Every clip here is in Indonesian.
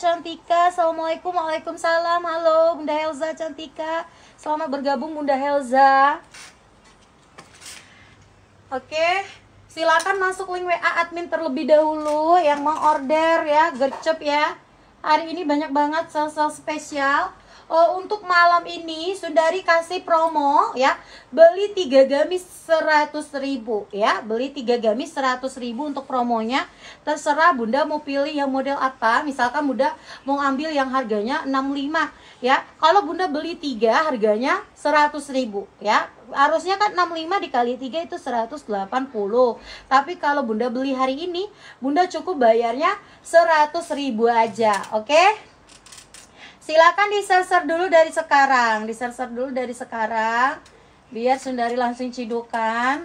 Cantika. Assalamualaikum, Waalaikumsalam. Halo Bunda Helza Cantika. Selamat bergabung Bunda Helza. Oke, silakan masuk link WA admin terlebih dahulu yang mau order ya, gercep ya. Hari ini banyak banget sel-sel spesial uh, untuk malam ini Sundari kasih promo ya. Beli 3 gamis 100.000 ya. Beli 3 gamis 100.000 untuk promonya. Terserah Bunda mau pilih yang model apa. Misalkan Bunda mau ambil yang harganya 65 ya. Kalau Bunda beli 3 harganya 100.000 ya harusnya kan 65 dikali 3 itu 180 tapi kalau bunda beli hari ini bunda cukup bayarnya 100.000 aja oke okay? silakan diserser dulu dari sekarang diserser dulu dari sekarang biar sundari langsung cidukan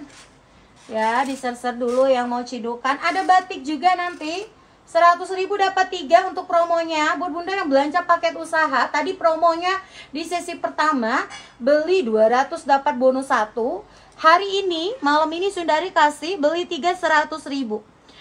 ya diserser dulu yang mau cidukan ada batik juga nanti 100.000 dapat tiga untuk promonya buat bunda yang belanja paket usaha tadi promonya di sesi pertama beli 200 dapat bonus 1 hari ini malam ini sundari kasih beli 3 100.000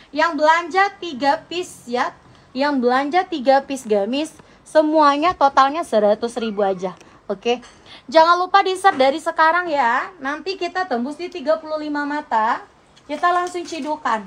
yang belanja 3 piece ya yang belanja 3 piece gamis Semuanya totalnya 100 ribu aja. Oke. Jangan lupa di share dari sekarang ya. Nanti kita tembus di 35 mata. Kita langsung cidukan.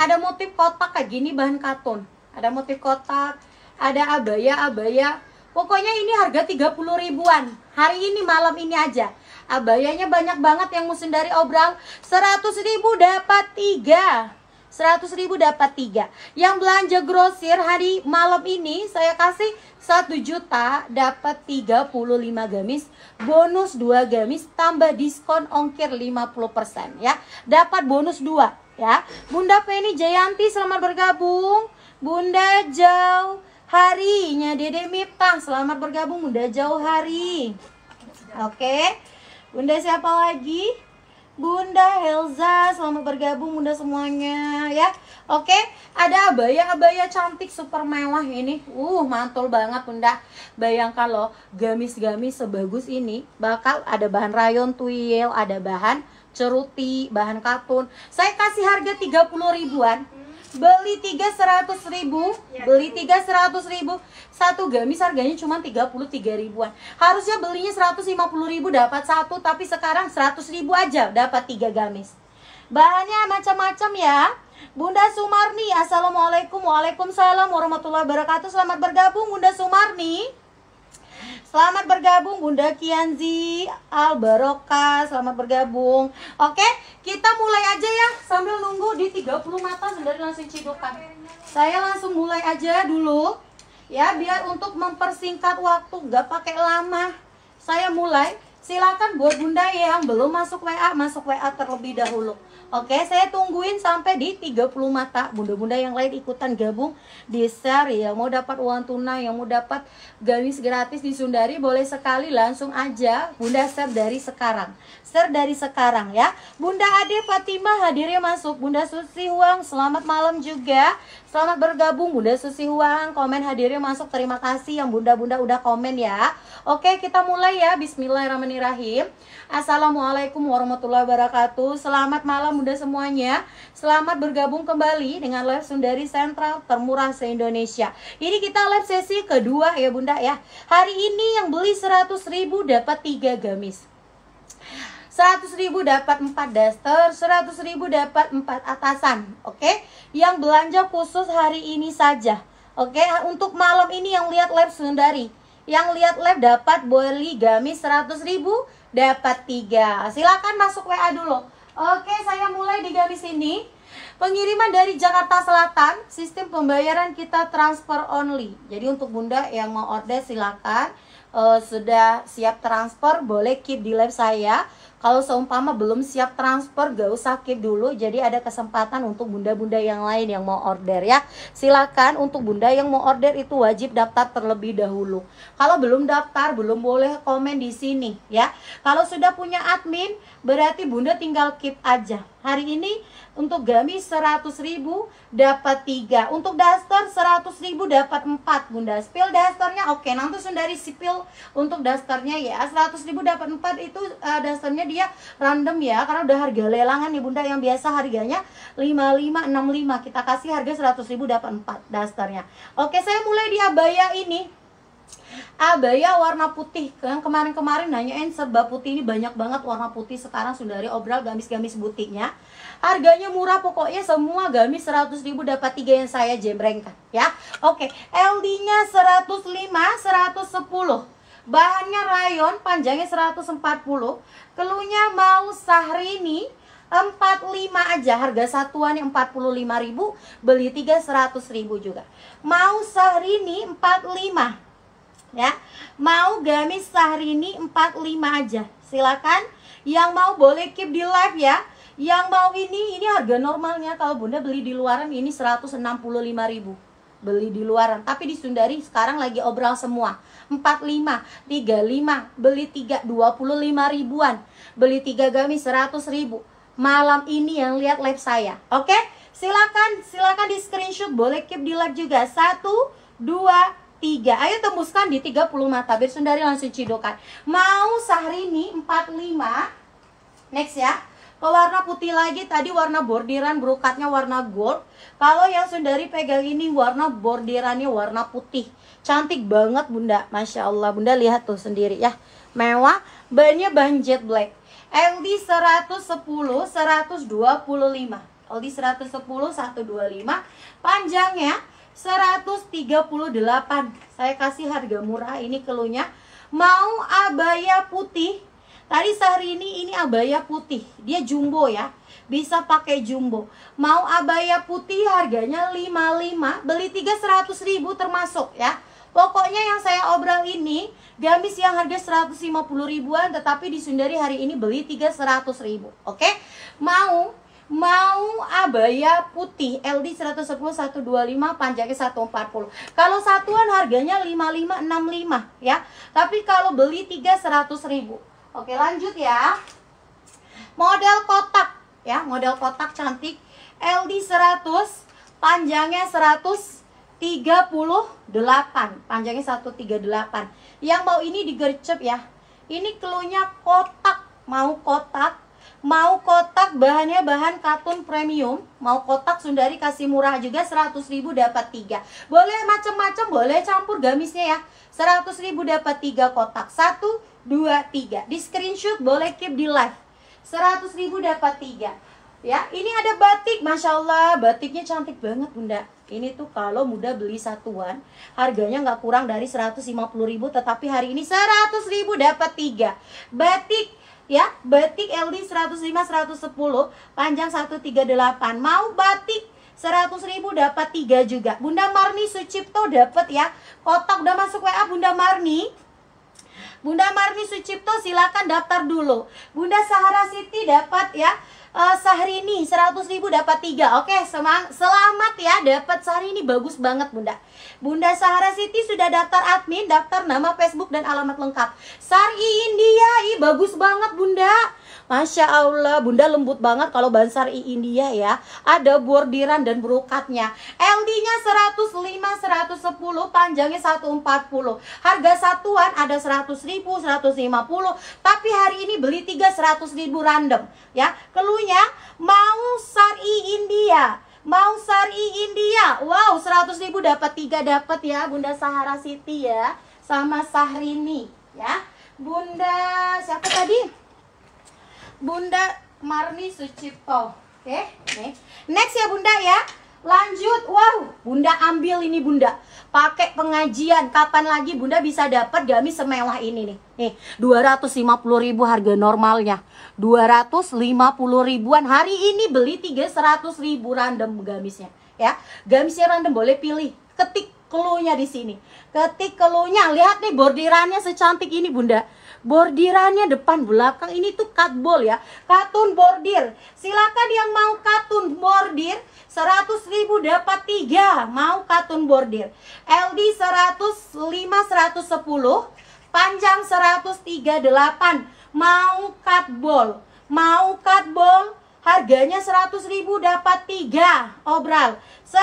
Ada motif kotak kayak gini bahan katun. Ada motif kotak, ada abaya-abaya. Pokoknya ini harga 30 ribuan. Hari ini malam ini aja. Abayanya banyak banget yang musim dari obral 100 ribu dapat tiga. 100 ribu dapat 3 Yang belanja grosir hari malam ini saya kasih 1 juta dapat 35 gamis Bonus 2 gamis tambah diskon ongkir 50% ya Dapat bonus 2 ya Bunda Penny Jayanti selamat bergabung Bunda Jauh Harinya Dede Miftah selamat bergabung Bunda Jauh Hari Oke okay. Bunda siapa lagi? Bunda Helza, selamat bergabung Bunda semuanya ya. Oke, ada abaya-abaya cantik super mewah ini. Uh, mantul banget Bunda. Bayangkan loh, gamis-gamis sebagus ini bakal ada bahan rayon tuyel, ada bahan ceruti, bahan katun. Saya kasih harga 30 ribuan beli tiga seratus ribu ya, beli tiga seratus ribu satu gamis harganya cuma tiga puluh tiga ribuan harusnya belinya seratus lima puluh ribu dapat satu tapi sekarang seratus ribu aja dapat tiga gamis bahannya macam-macam ya Bunda Sumarni Assalamualaikum Waalaikumsalam Warahmatullahi Wabarakatuh Selamat bergabung Bunda Sumarni Selamat bergabung Bunda Kianzi Al Baroka. selamat bergabung. Oke, kita mulai aja ya sambil nunggu di 30 mata sendiri langsung cidukan. Saya langsung mulai aja dulu ya biar untuk mempersingkat waktu nggak pakai lama. Saya mulai. Silakan buat Bunda yang belum masuk WA masuk WA terlebih dahulu. Oke, saya tungguin sampai di 30 mata. Bunda-bunda yang lain ikutan gabung di share ya. mau dapat uang tunai, yang mau dapat gamis gratis di Sundari boleh sekali langsung aja Bunda share dari sekarang. Share dari sekarang ya. Bunda Ade Fatimah hadirnya masuk. Bunda Susi Huang, selamat malam juga. Selamat bergabung Bunda Susi Huang, Komen hadirnya masuk. Terima kasih yang Bunda-bunda udah komen ya. Oke, kita mulai ya. Bismillahirrahmanirrahim. Assalamualaikum warahmatullahi wabarakatuh. Selamat malam Bunda semuanya. Selamat bergabung kembali dengan live Sundari Sentral termurah se-Indonesia. Ini kita live sesi kedua ya Bunda ya. Hari ini yang beli ribu dapat 3 gamis. Seratus ribu dapat 4 daster, seratus ribu dapat 4 atasan, oke? Okay? Yang belanja khusus hari ini saja, oke? Okay? Untuk malam ini yang lihat live sundari, yang lihat live dapat boli gamis seratus ribu, dapat 3. Silakan masuk WA dulu. Oke, okay, saya mulai di gamis ini. Pengiriman dari Jakarta Selatan, sistem pembayaran kita transfer only. Jadi untuk bunda yang mau order silakan. Uh, sudah siap transfer boleh keep di live saya kalau seumpama belum siap transfer, gak usah keep dulu. Jadi ada kesempatan untuk bunda-bunda yang lain yang mau order ya. Silakan untuk bunda yang mau order itu wajib daftar terlebih dahulu. Kalau belum daftar, belum boleh komen di sini ya. Kalau sudah punya admin, berarti bunda tinggal keep aja. Hari ini untuk gami 100 ribu dapat 3 Untuk daster 100 ribu dapat 4 Bunda Spill dasternya oke okay. Nanti sundari sipil untuk dasternya ya 100 ribu dapat 4 itu uh, dasternya dia random ya karena udah harga lelangan nih Bunda yang biasa harganya 5565 kita kasih harga 100.000 dapat 4 dasarnya. Oke, saya mulai di abaya ini. Abaya warna putih Yang kemarin-kemarin nanyain serba putih ini banyak banget warna putih Sekarang sudah dari obral gamis-gamis butiknya Harganya murah pokoknya semua gamis 100 ribu dapat 3 yang saya jembrengkan ya Oke LD nya 105, 110 Bahannya rayon, panjangnya 140. Keluhnya mau sahrini 45 aja harga satuannya 45.000, beli 3 100.000 juga. Mau sahrini 45 ya. Mau gamis sahrini 45 aja. Silakan yang mau boleh keep di live ya. Yang mau ini ini harga normalnya kalau Bunda beli di luaran ini 165.000 beli di luaran tapi di Sundari sekarang lagi obral semua 45, 35, beli 3 25 ribuan, beli 3 gamis 100 ribu. Malam ini yang lihat live saya, oke? Okay? Silakan, silakan di screenshot, boleh keep di live juga. 1 2 3 Ayo tembuskan di 30 mata Biar sundari langsung cidokan Mau sehari ini 45 Next ya Pewarna putih lagi tadi warna bordiran brokatnya warna gold. Kalau yang Sundari pegang ini warna bordirannya warna putih. Cantik banget Bunda, Masya Allah. Bunda lihat tuh sendiri ya. Mewah, bannya banjet jet black. LD 110, 125. LD 110, 125. Panjangnya 138. Saya kasih harga murah ini keluhnya. Mau abaya putih Tadi sehari ini ini abaya putih, dia jumbo ya. Bisa pakai jumbo. Mau abaya putih harganya 55, beli 3 ribu termasuk ya. Pokoknya yang saya obrol ini gamis yang harga 150 ribuan tetapi di Sundari hari ini beli 3 ribu. Oke? Okay? Mau mau abaya putih LD 110 125 panjangnya 140 kalau satuan harganya 5565 ya tapi kalau beli 3 ribu Oke lanjut ya Model kotak ya Model kotak cantik LD 100 Panjangnya 138 Panjangnya 138 Yang mau ini digercep ya Ini keluhnya kotak Mau kotak Mau kotak bahannya bahan katun premium Mau kotak Sundari kasih murah juga 100 ribu dapat 3 Boleh macam-macam boleh campur gamisnya ya 100 ribu dapat 3 kotak 1 2, 3 Di screenshot boleh keep di live 100 ribu dapat 3 Ya, ini ada batik, masya Allah, batiknya cantik banget bunda. Ini tuh kalau muda beli satuan, harganya nggak kurang dari 150 ribu, tetapi hari ini 100 ribu dapat 3 batik ya batik LD 105 110 panjang 138 mau batik 100 ribu dapat 3 juga Bunda Marni Sucipto dapat ya kotak udah masuk WA Bunda Marni Bunda Marni Sucipto silakan daftar dulu. Bunda Sahara Siti dapat ya uh, sehari ini 100.000 dapat 3 Oke semang selamat ya dapat sehari ini bagus banget bunda Bunda Sahara Siti sudah daftar admin Daftar nama Facebook dan alamat lengkap Sari India Ih bagus banget bunda Masya Allah, Bunda lembut banget kalau Bansari India ya. Ada bordiran dan brokatnya. LD-nya 105, 110, panjangnya 140. Harga satuan ada 100 ribu, 150. Tapi hari ini beli 3 100 ribu random. Ya, keluhnya mau Sari India. Mau Sari India. Wow, 100 ribu dapat 3 dapat ya Bunda Sahara City ya. Sama Sahrini ya. Bunda siapa tadi? Bunda Marni Sucipto. Oke, okay. Next ya Bunda ya. Lanjut, wow, Bunda ambil ini Bunda. Pakai pengajian, kapan lagi Bunda bisa dapat gamis semewah ini nih? Nih, 250 ribu harga normalnya. 250 ribuan hari ini beli 300 ribu random gamisnya, ya. Gamisnya random boleh pilih. Ketik keluhnya di sini. Ketik keluhnya, lihat nih bordirannya secantik ini Bunda bordirannya depan belakang ini tuh katbol ya katun bordir silakan yang mau katun bordir 100.000 dapat 3 mau katun bordir LD 105 110 panjang 138 mau katbol mau katbol harganya 100.000 dapat 3 obral 100.000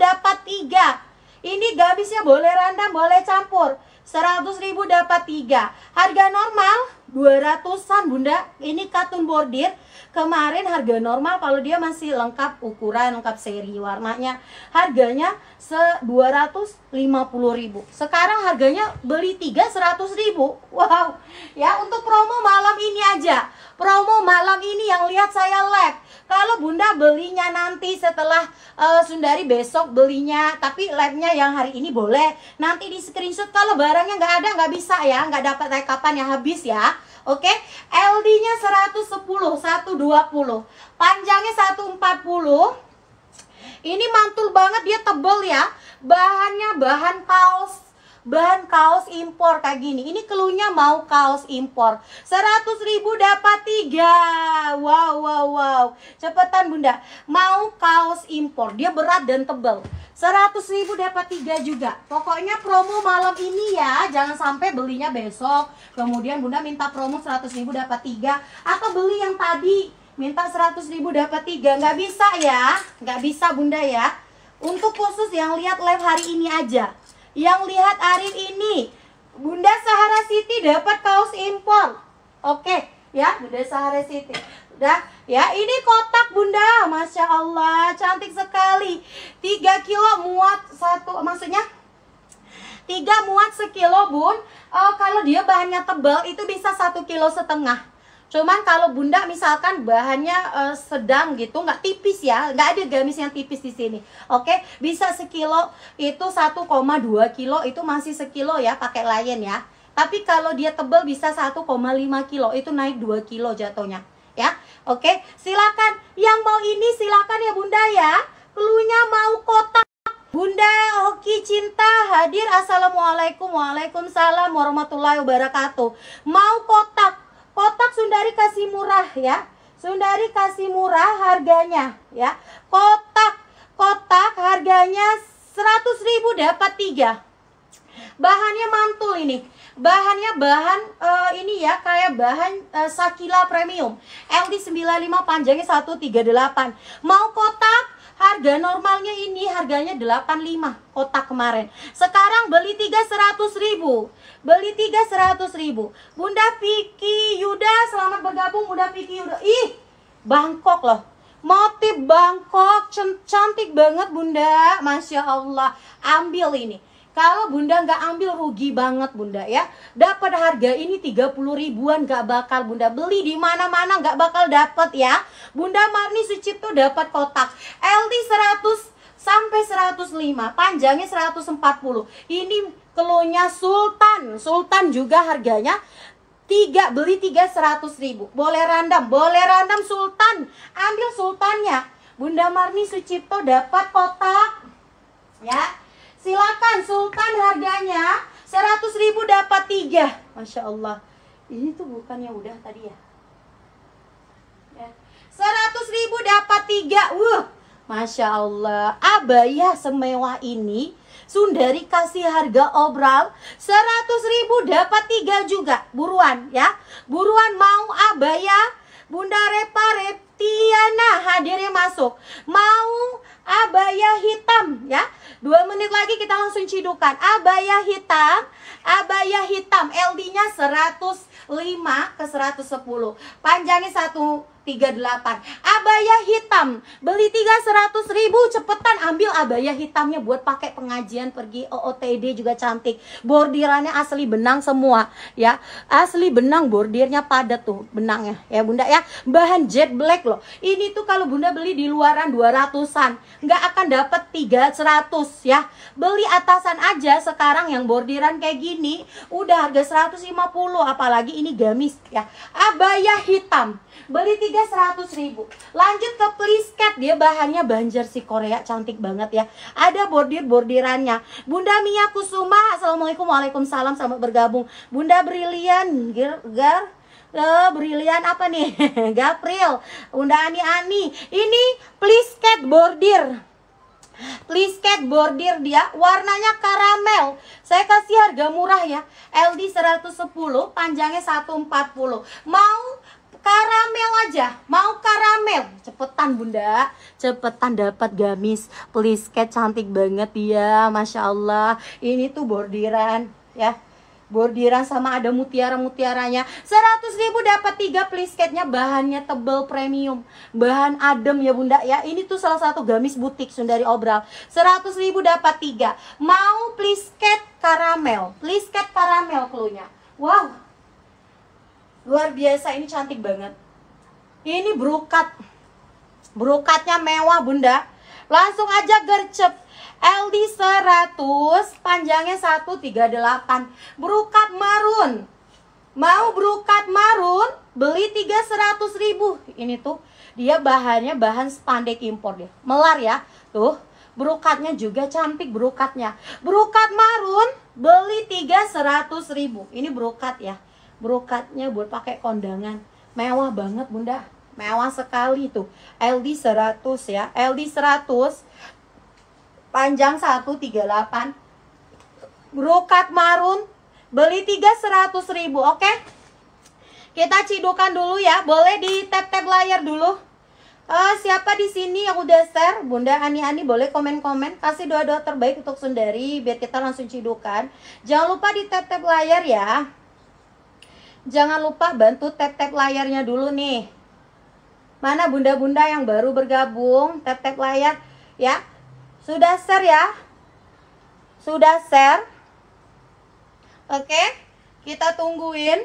dapat 3 ini gamisnya boleh random boleh campur 100 ribu dapat 3 Harga normal 200an bunda Ini katun bordir Kemarin harga normal kalau dia masih lengkap ukuran Lengkap seri warnanya Harganya 250 ribu Sekarang harganya beli 3 100 ribu Wow Ya untuk promo malam ini aja Promo malam ini yang lihat saya live kalau Bunda belinya nanti setelah uh, Sundari besok belinya, tapi labnya yang hari ini boleh. Nanti di screenshot kalau barangnya nggak ada nggak bisa ya, nggak dapat rekapan ya habis ya. Oke, okay? LD-nya 110, 120, panjangnya 140. Ini mantul banget, dia tebel ya. Bahannya bahan kaos ban kaos impor kayak gini. Ini keluhnya mau kaos impor. 100.000 ribu dapat tiga. Wow, wow, wow. Cepetan Bunda. Mau kaos impor. Dia berat dan tebel 100.000 ribu dapat tiga juga. Pokoknya promo malam ini ya. Jangan sampai belinya besok. Kemudian Bunda minta promo 100.000 ribu dapat tiga. Atau beli yang tadi. Minta 100.000 ribu dapat tiga. Nggak bisa ya. Nggak bisa Bunda ya. Untuk khusus yang lihat live hari ini aja yang lihat Arin ini, Bunda Sahara City dapat kaos impor. Oke, ya Bunda Sahara City. Udah, ya ini kotak Bunda, masya Allah, cantik sekali. 3 kilo muat satu, maksudnya tiga muat sekilo bun. uh, kalau dia bahannya tebal itu bisa satu kilo setengah. Cuman kalau bunda misalkan bahannya uh, sedang gitu, nggak tipis ya, nggak ada gamis yang tipis di sini. Oke, okay? bisa sekilo itu 1,2 kilo itu masih sekilo ya pakai lain ya. Tapi kalau dia tebel bisa 1,5 kilo, itu naik 2 kilo jatuhnya ya. Oke, okay? silakan yang mau ini silakan ya bunda ya. keluarnya mau kotak Bunda Oki Cinta hadir Assalamualaikum Waalaikumsalam Warahmatullahi Wabarakatuh Mau kotak Kotak Sundari kasih murah ya. Sundari kasih murah harganya ya. Kotak kotak harganya 100.000 dapat 3. Bahannya mantul ini. Bahannya bahan uh, ini ya kayak bahan uh, Sakila Premium. ld 95 panjangnya 138. Mau kotak Harga normalnya ini harganya 85 kotak kemarin. Sekarang beli tiga seratus ribu. Beli tiga seratus ribu. Bunda Piki Yuda, selamat bergabung Bunda Piki Yuda. Ih, Bangkok loh. Motif Bangkok, cantik banget Bunda. Masya Allah, ambil ini. Kalau Bunda nggak ambil rugi banget Bunda ya. Dapat harga ini 30 ribuan nggak bakal Bunda beli di mana-mana nggak bakal dapat ya. Bunda Marni Sucipto dapat kotak LT 100 sampai 105 panjangnya 140 ini kelonya Sultan Sultan juga harganya tiga beli tiga seratus ribu boleh random boleh random Sultan ambil Sultannya Bunda Marni Sucipto dapat kotak ya Silakan Sultan harganya 100.000 dapat 3 Masya Allah Ini tuh bukan yang udah tadi ya ya. 100.000 dapat 3 Wuh Masya Allah Abaya semewah ini Sundari kasih harga obral 100 ribu dapat 3 juga Buruan ya Buruan mau abaya Bunda Repa Rep Tiana hadirnya masuk. Mau abaya hitam ya. Dua menit lagi kita langsung cidukan. Abaya hitam, abaya hitam LD-nya 105 ke 110. Panjangnya satu 38 Abaya hitam Beli 3 100 ribu Cepetan ambil abaya hitamnya Buat pakai pengajian pergi OOTD juga cantik Bordirannya asli benang semua ya Asli benang bordirnya padat tuh Benangnya ya bunda ya Bahan jet black loh Ini tuh kalau bunda beli di luaran 200an Nggak akan dapet 300 ya Beli atasan aja sekarang yang bordiran kayak gini Udah harga 150 Apalagi ini gamis ya Abaya hitam Beli tiga seratus ribu. Lanjut ke plisket Dia bahannya banjar si Korea. Cantik banget ya. Ada bordir-bordirannya. Bunda Mia Kusuma. Assalamualaikum. Waalaikumsalam. sama bergabung. Bunda Brilian. Gir, gar. Uh, brilian apa nih? Gapril, Bunda Ani Ani. Ini plisket bordir. Please cat bordir dia warnanya karamel. Saya kasih harga murah ya. LD 110, panjangnya 140. Mau karamel aja mau karamel cepetan bunda cepetan dapat gamis please cat cantik banget ya masya allah ini tuh bordiran ya bordiran sama ada mutiara-mutiaranya 100 ribu dapat tiga please plisketnya bahannya tebel premium bahan adem ya bunda ya ini tuh salah satu gamis butik Sundari Obral 100 ribu dapat tiga, mau plisket karamel plisket karamel klunya wow luar biasa ini cantik banget ini brokat brokatnya mewah bunda langsung aja gercep LD 100 panjangnya 138 brokat marun mau brokat marun beli 300 ribu ini tuh dia bahannya bahan spandek impor dia melar ya tuh brokatnya juga cantik brokatnya brokat marun beli 300 ribu ini brokat ya brokatnya buat pakai kondangan mewah banget bunda mewah sekali tuh LD 100 ya LD 100 panjang 138 brokat marun beli 3 100 ribu oke okay? kita cidukan dulu ya boleh di tap tap layar dulu uh, siapa di sini yang udah share bunda ani ani boleh komen komen kasih doa doa terbaik untuk sundari biar kita langsung cidukan jangan lupa di tap tap layar ya Jangan lupa bantu tap-tap layarnya dulu nih. Mana bunda-bunda yang baru bergabung, tap-tap layar ya. Sudah share ya? Sudah share? Oke, kita tungguin.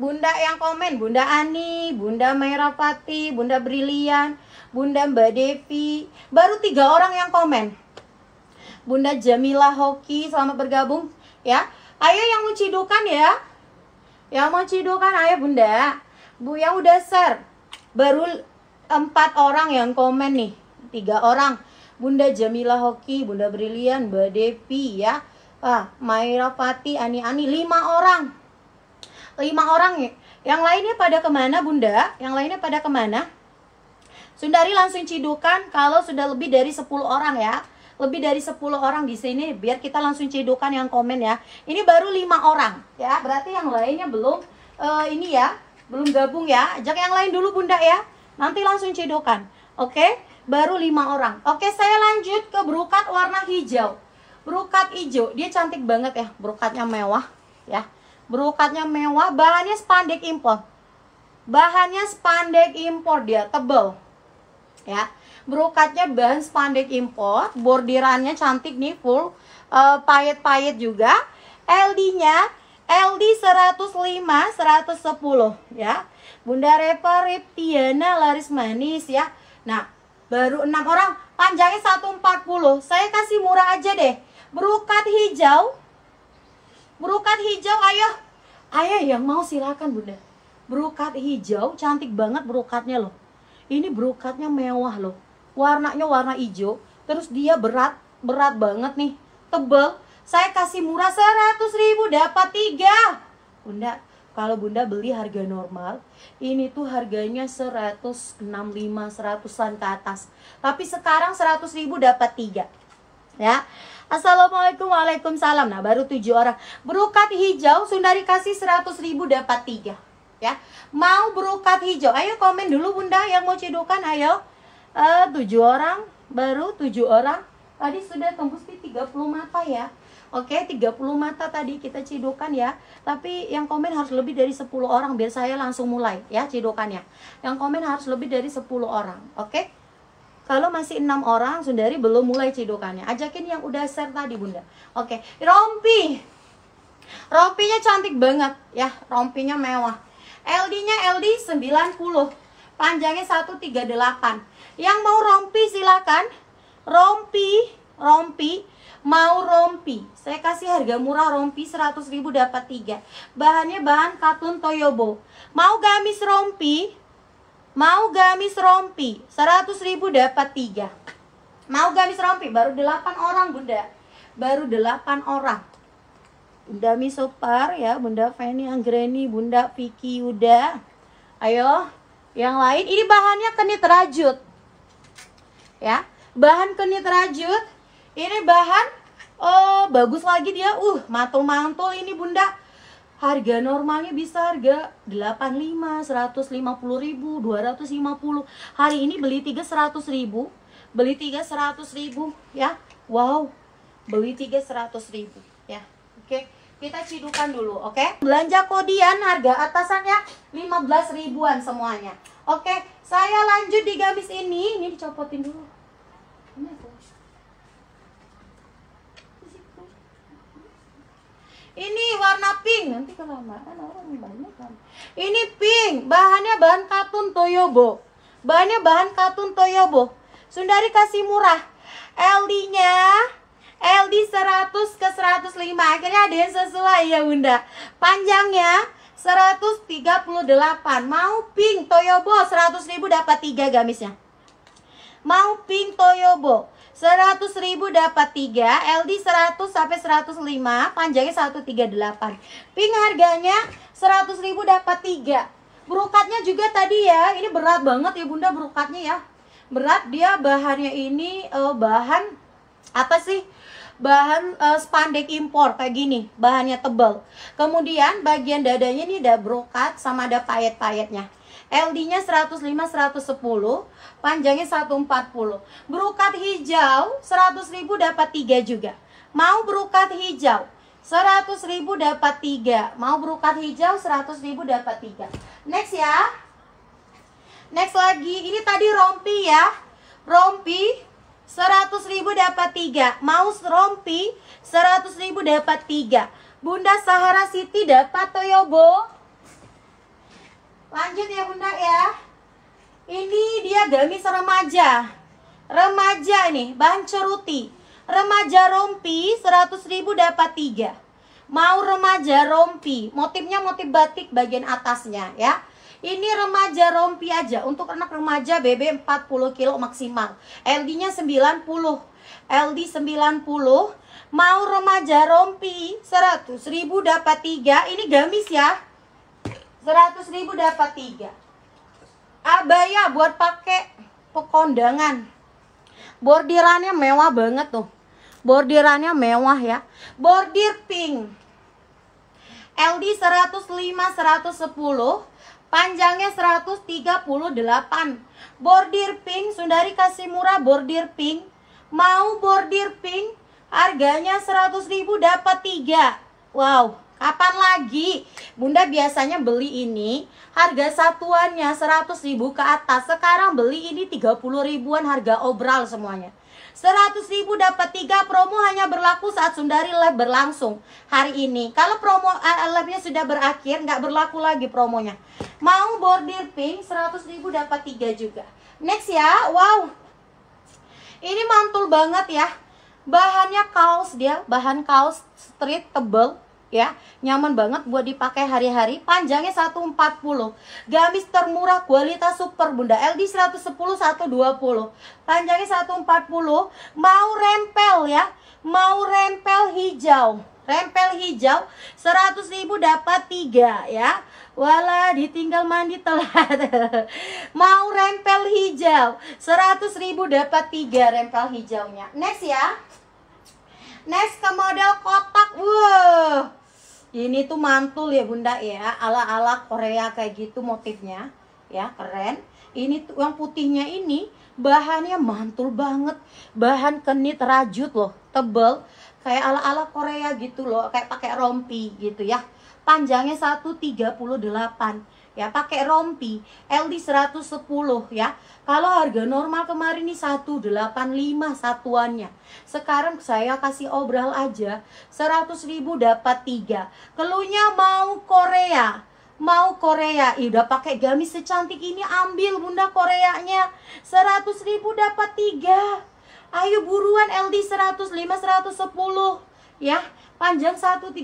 Bunda yang komen, Bunda Ani, Bunda Merapati, Bunda Brilian, Bunda Mbak Devi. Baru tiga orang yang komen. Bunda Jamila Hoki selamat bergabung ya. Ayo yang dukan ya. Yang mau cido kan ayah bunda. Bu yang udah share. Baru empat orang yang komen nih. Tiga orang. Bunda Jamila Hoki, Bunda Brilian, Mbak Devi ya. Ah, Maira Pati, Ani Ani, lima orang. Lima orang Yang lainnya pada kemana bunda? Yang lainnya pada kemana? Sundari langsung cidukan kalau sudah lebih dari 10 orang ya lebih dari 10 orang di sini biar kita langsung cedokan yang komen ya. Ini baru lima orang ya. Berarti yang lainnya belum uh, ini ya, belum gabung ya. Ajak yang lain dulu Bunda ya. Nanti langsung cedokan, Oke, okay? baru lima orang. Oke, okay, saya lanjut ke brokat warna hijau. Brokat hijau, dia cantik banget ya. Brokatnya mewah ya. Brokatnya mewah, bahannya spandek impor. Bahannya spandek impor dia, tebel. Ya brokatnya bahan spandek import bordirannya cantik nih full uh, eh, payet-payet juga LD-nya LD 105 110 ya Bunda Repa Reptiana laris manis ya Nah baru enam orang panjangnya 140 saya kasih murah aja deh Brokat hijau brokat hijau ayo ayo yang mau silakan bunda Brokat hijau cantik banget brokatnya loh ini brokatnya mewah loh warnanya warna hijau terus dia berat berat banget nih tebel saya kasih murah 100.000 dapat tiga bunda kalau bunda beli harga normal ini tuh harganya 165 100an ke atas tapi sekarang 100.000 dapat tiga ya Assalamualaikum Waalaikumsalam Nah baru tujuh orang Berukat hijau Sundari kasih 100.000 dapat tiga ya mau berukat hijau ayo komen dulu bunda yang mau cedokan ayo Eh, tujuh orang baru tujuh orang tadi sudah tembus di 30 mata ya Oke, 30 mata tadi kita cidukan ya. Tapi yang komen harus lebih dari 10 orang biar saya langsung mulai ya cidukannya. Yang komen harus lebih dari 10 orang. Oke? Kalau masih enam orang, Sundari belum mulai cidukannya. Ajakin yang udah share tadi, Bunda. Oke, rompi. Rompinya cantik banget ya, rompinya mewah. LD-nya LD 90. Panjangnya 138. Yang mau rompi silakan. Rompi, rompi, mau rompi. Saya kasih harga murah rompi 100.000 dapat 3. Bahannya bahan katun toyobo. Mau gamis rompi? Mau gamis rompi 100.000 dapat 3. Mau gamis rompi baru 8 orang, Bunda. Baru 8 orang. Bunda Misopar ya, Bunda Feni Anggreni, Bunda Vicky Yuda. Ayo, yang lain ini bahannya kenit rajut ya bahan kunyit rajut ini bahan oh bagus lagi dia uh mantul-mantul ini bunda harga normalnya bisa harga 85 150 ribu 250 hari ini beli 3 100 ribu beli 3 100 ribu ya wow beli 3 100 ribu ya oke okay. kita cidukan dulu oke okay? belanja kodian harga atasannya 15 ribuan semuanya Oke, saya lanjut di gamis ini. Ini dicopotin dulu. Ini warna pink. Nanti kelamaan orang banyak kan. Ini pink. Bahannya bahan katun Toyobo. Bahannya bahan katun Toyobo. Sundari kasih murah. LD-nya LD 100 ke 105. Akhirnya ada yang sesuai ya, Bunda. Panjangnya 138 mau pink toyobo 100 ribu dapat 3 gamisnya mau pink toyobo 100 ribu dapat 3 LD 100 sampai 105 panjangnya 138 pink harganya 100 ribu dapat 3 berukatnya juga tadi ya ini berat banget ya bunda berukatnya ya berat dia bahannya ini uh, bahan apa sih bahan uh, spandek impor kayak gini, bahannya tebal. Kemudian bagian dadanya ini ada brokat sama ada payet-payetnya. LD-nya 105 110, panjangnya 140. Brokat hijau 100.000 dapat 3 juga. Mau brokat hijau 100.000 dapat 3. Mau brokat hijau 100.000 dapat 3. Next ya. Next lagi, ini tadi rompi ya. Rompi seratus ribu dapat tiga Maus Rompi seratus ribu dapat tiga Bunda Sahara Siti dapat Toyobo Lanjut ya bunda ya Ini dia gamis remaja Remaja nih Bahan ceruti Remaja rompi seratus ribu dapat tiga Mau remaja rompi Motifnya motif batik bagian atasnya ya ini remaja rompi aja untuk anak remaja BB 40 kilo maksimal. LD-nya 90. LD 90 mau remaja rompi 100 ribu dapat 3 ini gamis ya 100 ribu dapat 3 abaya buat pakai pekondangan bordirannya mewah banget tuh bordirannya mewah ya bordir pink LD 105 110 Panjangnya 138. Bordir pink, Sundari kasih murah bordir pink. Mau bordir pink, harganya 100.000 dapat 3. Wow, kapan lagi? Bunda biasanya beli ini harga satuannya 100.000 ke atas. Sekarang beli ini 30 ribuan harga obral semuanya. 100 ribu dapat 3 promo hanya berlaku saat Sundari Live berlangsung hari ini. Kalau promo eh, live-nya sudah berakhir, nggak berlaku lagi promonya. Mau bordir pink, 100 ribu dapat 3 juga. Next ya, wow. Ini mantul banget ya. Bahannya kaos dia, bahan kaos street tebel ya nyaman banget buat dipakai hari-hari panjangnya 140 gamis termurah kualitas super bunda LD 110 120 panjangnya 140 mau rempel ya mau rempel hijau rempel hijau 100.000 dapat 3 ya Wala ditinggal mandi telat Mau rempel hijau 100.000 dapat 3 rempel hijaunya Next ya Next ke model kotak Wow ini tuh mantul ya bunda ya ala-ala Korea kayak gitu motifnya ya keren ini tuh yang putihnya ini bahannya mantul banget bahan kenit rajut loh tebel kayak ala-ala Korea gitu loh kayak pakai rompi gitu ya panjangnya 138 ya pakai rompi LD 110 ya kalau harga normal kemarin nih 185 satuannya sekarang saya kasih obral aja 100.000 dapat tiga. keluhnya mau Korea mau Korea Ih, udah pakai gamis secantik ini ambil bunda Koreanya 100.000 dapat tiga. ayo buruan LD 105 110 ya panjang 138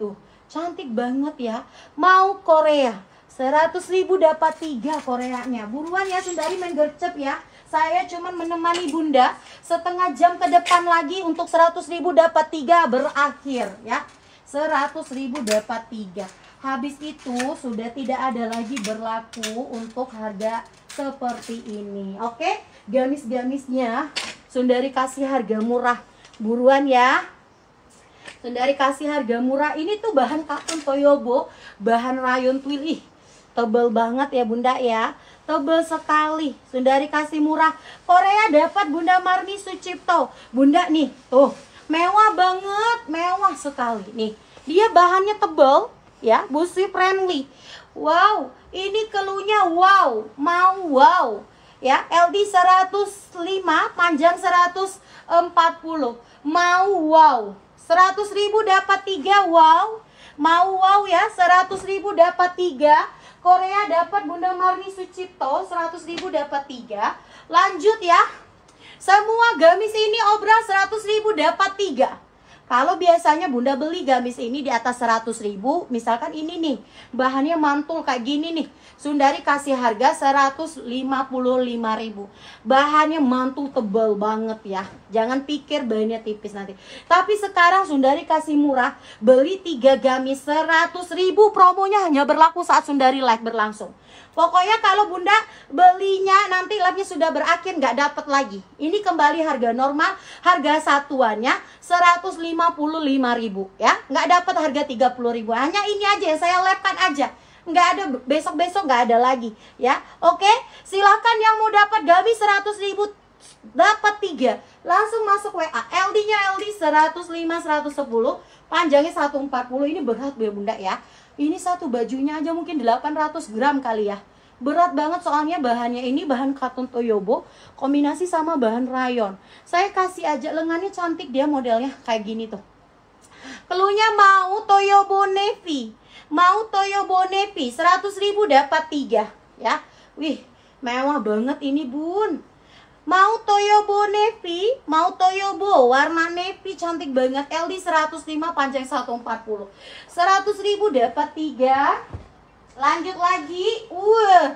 tuh cantik banget ya mau Korea Seratus ribu dapat tiga koreanya. Buruan ya Sundari main gercep ya. Saya cuman menemani bunda setengah jam ke depan lagi untuk seratus ribu dapat tiga berakhir ya. Seratus ribu dapat tiga. Habis itu sudah tidak ada lagi berlaku untuk harga seperti ini. Oke, gamis-gamisnya Sundari kasih harga murah. Buruan ya. Sundari kasih harga murah. Ini tuh bahan katun Toyobo, bahan rayon twilih tebel banget ya bunda ya tebel sekali Sundari kasih murah Korea dapat Bunda Marni Sucipto Bunda nih tuh mewah banget mewah sekali nih dia bahannya tebel ya busi friendly wow ini keluhnya wow mau wow ya LD 105 panjang 140 mau wow 100.000 dapat tiga wow mau wow ya 100.000 dapat tiga Korea dapat Bunda Marni Sucipto 100.000 dapat 3. Lanjut ya. Semua gamis ini obral 100.000 dapat 3. Kalau biasanya bunda beli gamis ini di atas 100.000, Misalkan ini nih Bahannya mantul kayak gini nih Sundari kasih harga 155.000. Bahannya mantul tebal banget ya Jangan pikir bahannya tipis nanti. Tapi sekarang Sundari kasih murah. Beli 3 gamis 100 ribu. Promonya hanya berlaku saat Sundari live berlangsung. Pokoknya kalau bunda belinya nanti live-nya sudah berakhir nggak dapat lagi. Ini kembali harga normal. Harga satuannya 155 ribu ya. Nggak dapat harga 30 ribu. Hanya ini aja ya saya lepan aja nggak ada besok-besok nggak ada lagi ya oke silahkan yang mau dapat gamis 100 ribu dapat tiga langsung masuk WA. LD-nya LD 105 110, panjangnya 140. Ini berat ya Bunda ya. Ini satu bajunya aja mungkin 800 gram kali ya. Berat banget soalnya bahannya ini bahan katun toyobo kombinasi sama bahan rayon. Saya kasih aja lengannya cantik dia modelnya kayak gini tuh. Keluhnya mau toyobo Nevi Mau toyobo Nevi 100.000 dapat 3 ya. Wih, mewah banget ini, Bun. Mau Toyobo Navy, mau Toyobo warna navy cantik banget. LD 105 panjang 140. 100.000 dapat 3. Lanjut lagi. Uh.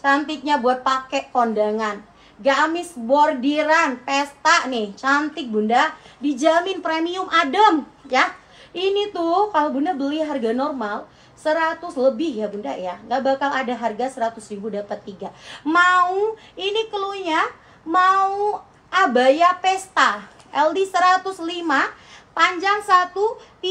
Cantiknya buat pakai kondangan. Gamis bordiran pesta nih, cantik Bunda. Dijamin premium adem ya. Ini tuh kalau Bunda beli harga normal 100 lebih ya Bunda ya. Nggak bakal ada harga 100.000 dapat 3. Mau ini keluhnya mau abaya pesta LD 105 panjang 135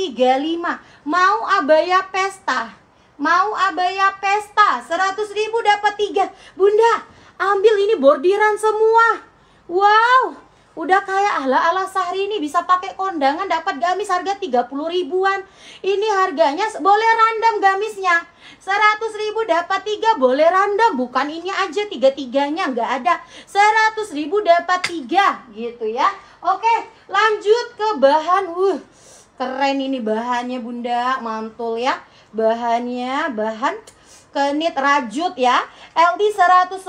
mau abaya pesta mau abaya pesta seratus ribu dapat tiga bunda ambil ini bordiran semua wow Udah kayak ala-ala Sahri ini bisa pakai kondangan dapat gamis harga 30 ribuan. Ini harganya boleh random gamisnya. 100 ribu dapat 3 boleh random. Bukan ini aja tiga-tiganya nggak ada. 100 ribu dapat 3 gitu ya. Oke lanjut ke bahan. Uh, keren ini bahannya bunda. Mantul ya. Bahannya bahan kenit rajut ya. LD 110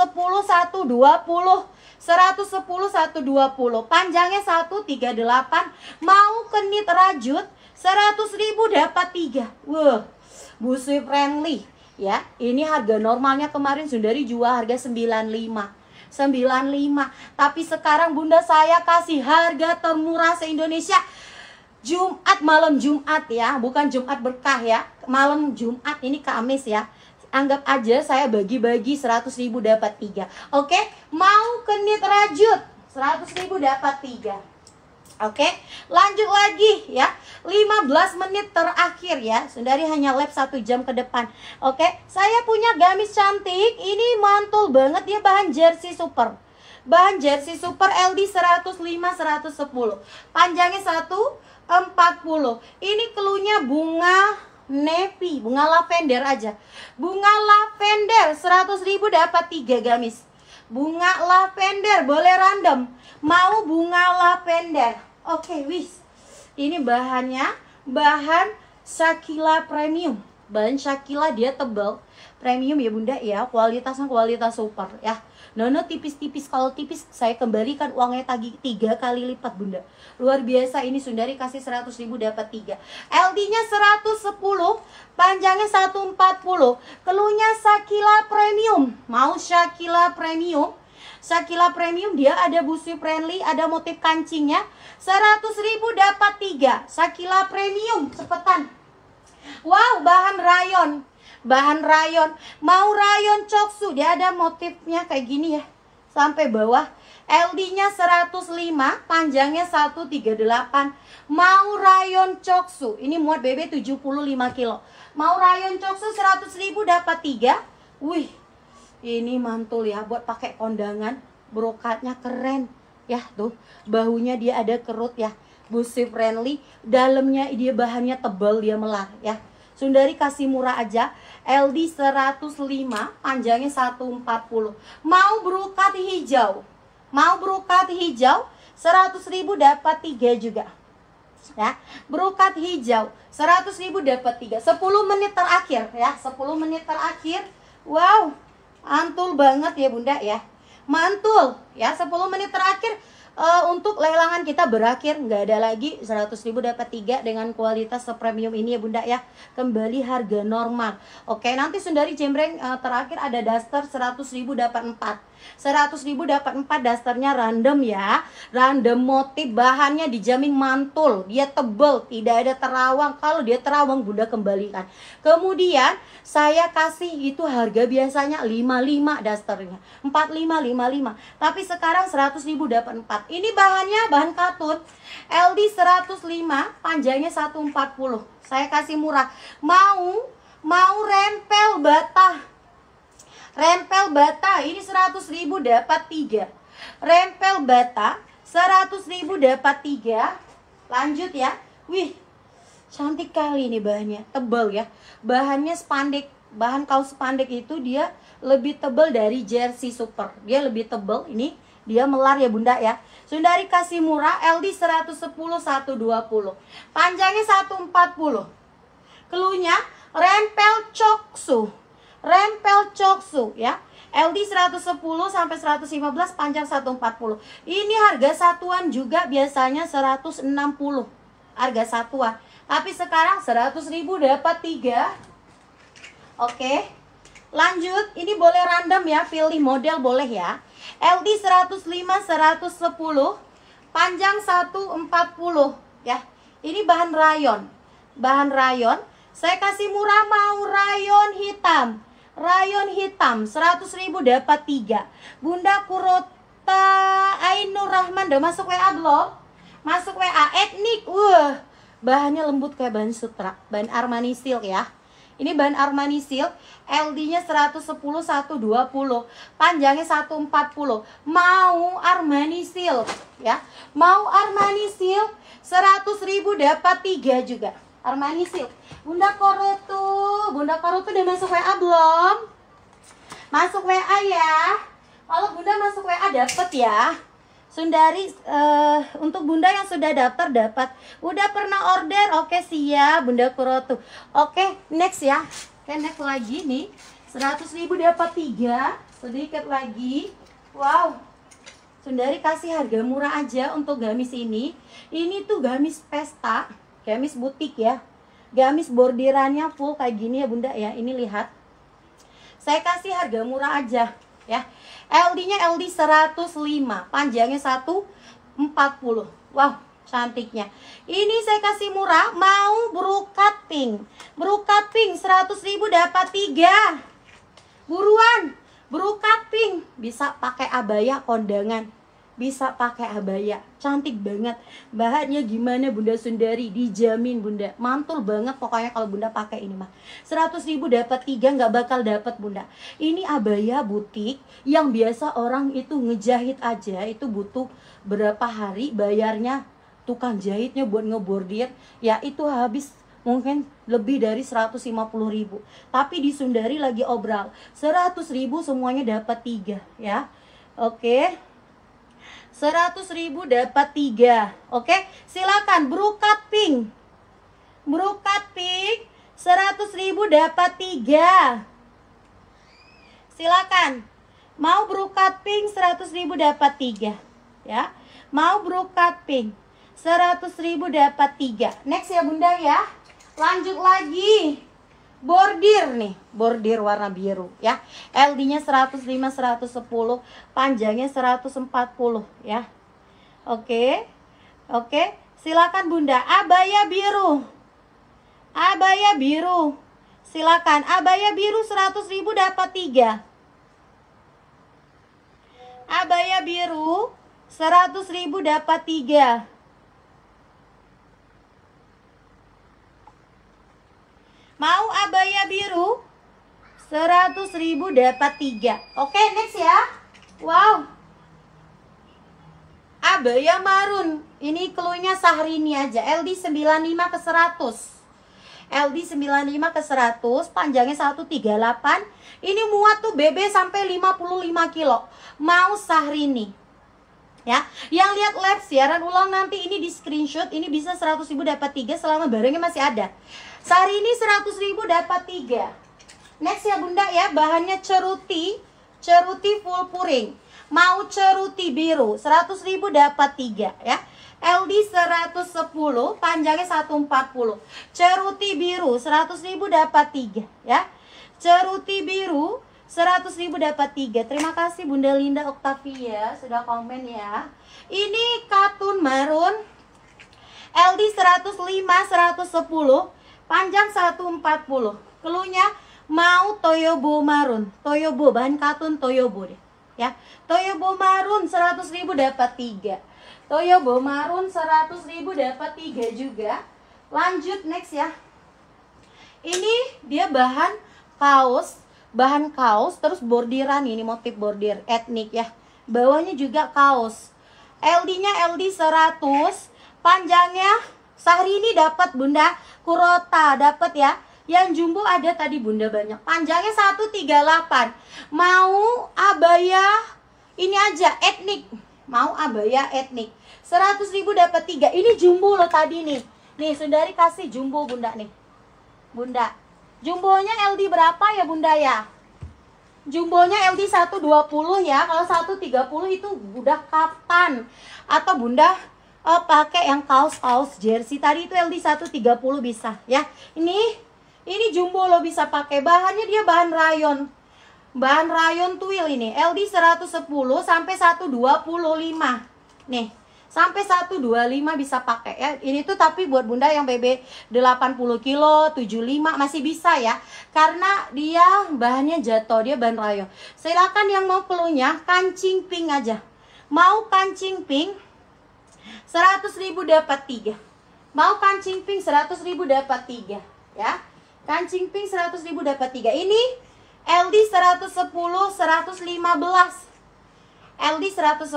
120 110 120 panjangnya 138 mau kenit rajut 100.000 dapat 3 Wuh busui friendly ya ini harga normalnya kemarin Sundari jual harga 95 95 tapi sekarang bunda saya kasih harga termurah se-Indonesia Jumat malam Jumat ya bukan Jumat berkah ya malam Jumat ini Kamis ya anggap aja saya bagi-bagi 100 ribu dapat 3 oke okay? mau kenit rajut 100 ribu dapat 3 Oke, okay? lanjut lagi ya. 15 menit terakhir ya. Sundari hanya lab 1 jam ke depan. Oke, okay? saya punya gamis cantik. Ini mantul banget dia bahan jersey super. Bahan jersey super LD 105 110. Panjangnya 1 40. Ini keluhnya bunga Nepi, bunga lavender aja. Bunga lavender seratus ribu dapat 3 gamis. Bunga lavender boleh random. Mau bunga lavender. Oke, okay, wis. Ini bahannya bahan sakila premium. Bahan sakila dia tebal. Premium ya Bunda ya, kualitasnya kualitas super ya. Nono tipis-tipis kalau tipis saya kembalikan uangnya tagi tiga kali lipat bunda luar biasa ini Sundari kasih 100 ribu dapat tiga LD nya 110 panjangnya 140 keluhnya Sakila Premium mau Sakila Premium Sakila Premium dia ada busi friendly, ada motif kancingnya. 100 ribu dapat 3. Sakila Premium, cepetan. Wow, bahan rayon bahan rayon mau rayon coksu dia ada motifnya kayak gini ya sampai bawah LD-nya 105, panjangnya 138. Mau rayon coksu, ini muat BB 75 kilo. Mau rayon coksu 100.000 dapat 3. Wih, ini mantul ya buat pakai kondangan. Brokatnya keren ya tuh. Bahunya dia ada kerut ya. Busi friendly, dalamnya dia bahannya tebal dia melar ya. Sundari kasih murah aja. LD 105, panjangnya 140. Mau berukat hijau. Mau berukat hijau, 100 ribu dapat 3 juga. Ya, berukat hijau 100 ribu dapat 3 10 menit terakhir ya 10 menit terakhir Wow antul banget ya bunda ya Mantul ya 10 menit terakhir uh, untuk lelangan kita berakhir nggak ada lagi 100 ribu dapat tiga dengan kualitas sepremium ini ya bunda ya kembali harga normal oke nanti sundari jembreng uh, terakhir ada daster 100 ribu dapat 4 100 ribu dapat 4 dasternya random ya random motif bahannya dijamin mantul dia tebel tidak ada terawang kalau dia terawang bunda kembalikan kemudian saya kasih itu harga biasanya 55 dasternya 4555 tapi sekarang 100 ribu dapat 4 ini bahannya bahan katut LD 105 panjangnya 140 Saya kasih murah Mau mau rempel bata Rempel bata ini 100 ribu dapat 3 Rempel bata 100 ribu dapat 3 Lanjut ya Wih cantik kali ini bahannya Tebal ya Bahannya spandek bahan kaos spandek itu dia lebih tebal dari jersey super. Dia lebih tebal. Ini dia melar ya Bunda ya. Sundari kasih murah LD 110 120. Panjangnya 140. Keluhnya rempel coksu. Rempel coksu ya. LD 110 sampai 115 panjang 140. Ini harga satuan juga biasanya 160. Harga satuan. Tapi sekarang 100.000 dapat 3. Oke. Lanjut, ini boleh random ya, pilih model boleh ya. LD 105 110 panjang 140 ya. Ini bahan rayon. Bahan rayon saya kasih murah mau rayon hitam. Rayon hitam 100.000 dapat 3. Bunda Kurota Ainur Rahman udah masuk WA belum? Masuk WA etnik. Wah, bahannya lembut kayak bahan sutra, bahan Armani silk ya. Ini bahan Armani Silk, LD-nya 110 120, panjangnya 140. Mau Armani Silk ya. Mau Armani Silk 100.000 dapat 3 juga. Armani Silk. Bunda Korutu, Bunda Korutu udah masuk WA belum? Masuk WA ya. Kalau Bunda masuk WA dapat ya. Sundari uh, untuk Bunda yang sudah daftar dapat. Udah pernah order? Oke, sih ya, Bunda Kurotu. Oke, next ya. Oke, next lagi nih. ribu dapat tiga, sedikit lagi. Wow. Sundari kasih harga murah aja untuk gamis ini. Ini tuh gamis pesta, gamis butik ya. Gamis bordirannya full kayak gini ya Bunda ya. Ini lihat. Saya kasih harga murah aja ya. LD-nya LD 105, panjangnya 140. Wow, cantiknya. Ini saya kasih murah, mau brokat pink. Brokat pink seratus ribu dapat 3. Buruan, brokat pink bisa pakai abaya kondangan bisa pakai abaya cantik banget bahannya gimana bunda sundari dijamin bunda mantul banget pokoknya kalau bunda pakai ini mah 100 ribu dapat tiga nggak bakal dapat bunda ini abaya butik yang biasa orang itu ngejahit aja itu butuh berapa hari bayarnya tukang jahitnya buat ngebordir ya itu habis mungkin lebih dari 150 ribu tapi di Sundari lagi obral 100 ribu semuanya dapat tiga ya oke seratus ribu dapat tiga, Oke silakan Brukat pink Brukat pink seratus ribu dapat tiga, Silakan Mau brukat pink seratus ribu dapat tiga, ya. Mau brukat pink seratus ribu dapat tiga, Next ya bunda ya Lanjut lagi bordir nih, bordir warna biru ya. LD-nya 105 110, panjangnya 140 ya. Oke. Oke, silakan Bunda abaya biru. Abaya biru. Silakan abaya biru 100.000 dapat 3. Abaya biru 100.000 dapat 3. seribu dapat tiga. Oke, okay, next ya. Wow. Abaya marun. Ini keluarnya Sahrini aja. LD 95 ke 100. LD 95 ke 100, panjangnya 138. Ini muat tuh BB sampai 55 kilo. Mau Sahrini ya. Yang lihat live siaran ulang nanti ini di screenshot, ini bisa 100.000 dapat 3 selama barangnya masih ada. Sehari ini 100.000 dapat 3. Next ya bunda ya, bahannya ceruti, ceruti full puring. Mau ceruti biru, 100 ribu dapat 3 ya. LD 110, panjangnya 140. Ceruti biru, 100 ribu dapat 3 ya. Ceruti biru, 100 ribu dapat 3 Terima kasih Bunda Linda Oktavia Sudah komen ya Ini katun marun LD 105, 110 Panjang 140 Keluhnya mau toyobo marun toyobo bahan katun toyobo deh ya toyobo marun seratus ribu dapat 3 toyobo marun seratus ribu dapat 3 juga lanjut next ya ini dia bahan kaos bahan kaos terus bordiran ini motif bordir etnik ya bawahnya juga kaos LD-nya LD 100 panjangnya sehari ini dapat Bunda Kurota dapat ya yang jumbo ada tadi bunda banyak. Panjangnya 138. Mau abaya ini aja etnik. Mau abaya etnik. 100 ribu dapat 3. Ini jumbo loh tadi nih. Nih saudari kasih jumbo bunda nih. Bunda. Jumbonya LD berapa ya bunda ya? Jumbonya LD 120 ya. Kalau 130 itu udah kapan? Atau bunda oh, pakai yang kaos-kaos jersey tadi itu LD 130 bisa ya. Ini ini jumbo lo bisa pakai. Bahannya dia bahan rayon. Bahan rayon twill ini. LD 110 sampai 125. Nih, sampai 125 bisa pakai ya. Ini tuh tapi buat bunda yang BB 80 kilo, 75 masih bisa ya. Karena dia bahannya jatuh, dia bahan rayon. Silakan yang mau pelunya kancing pink aja. Mau kancing pink 100.000 dapat 3. Mau kancing pink 100.000 dapat 3 ya. Kancing pink 100 ribu dapat 3 Ini LD 110, 115 LD 110, 115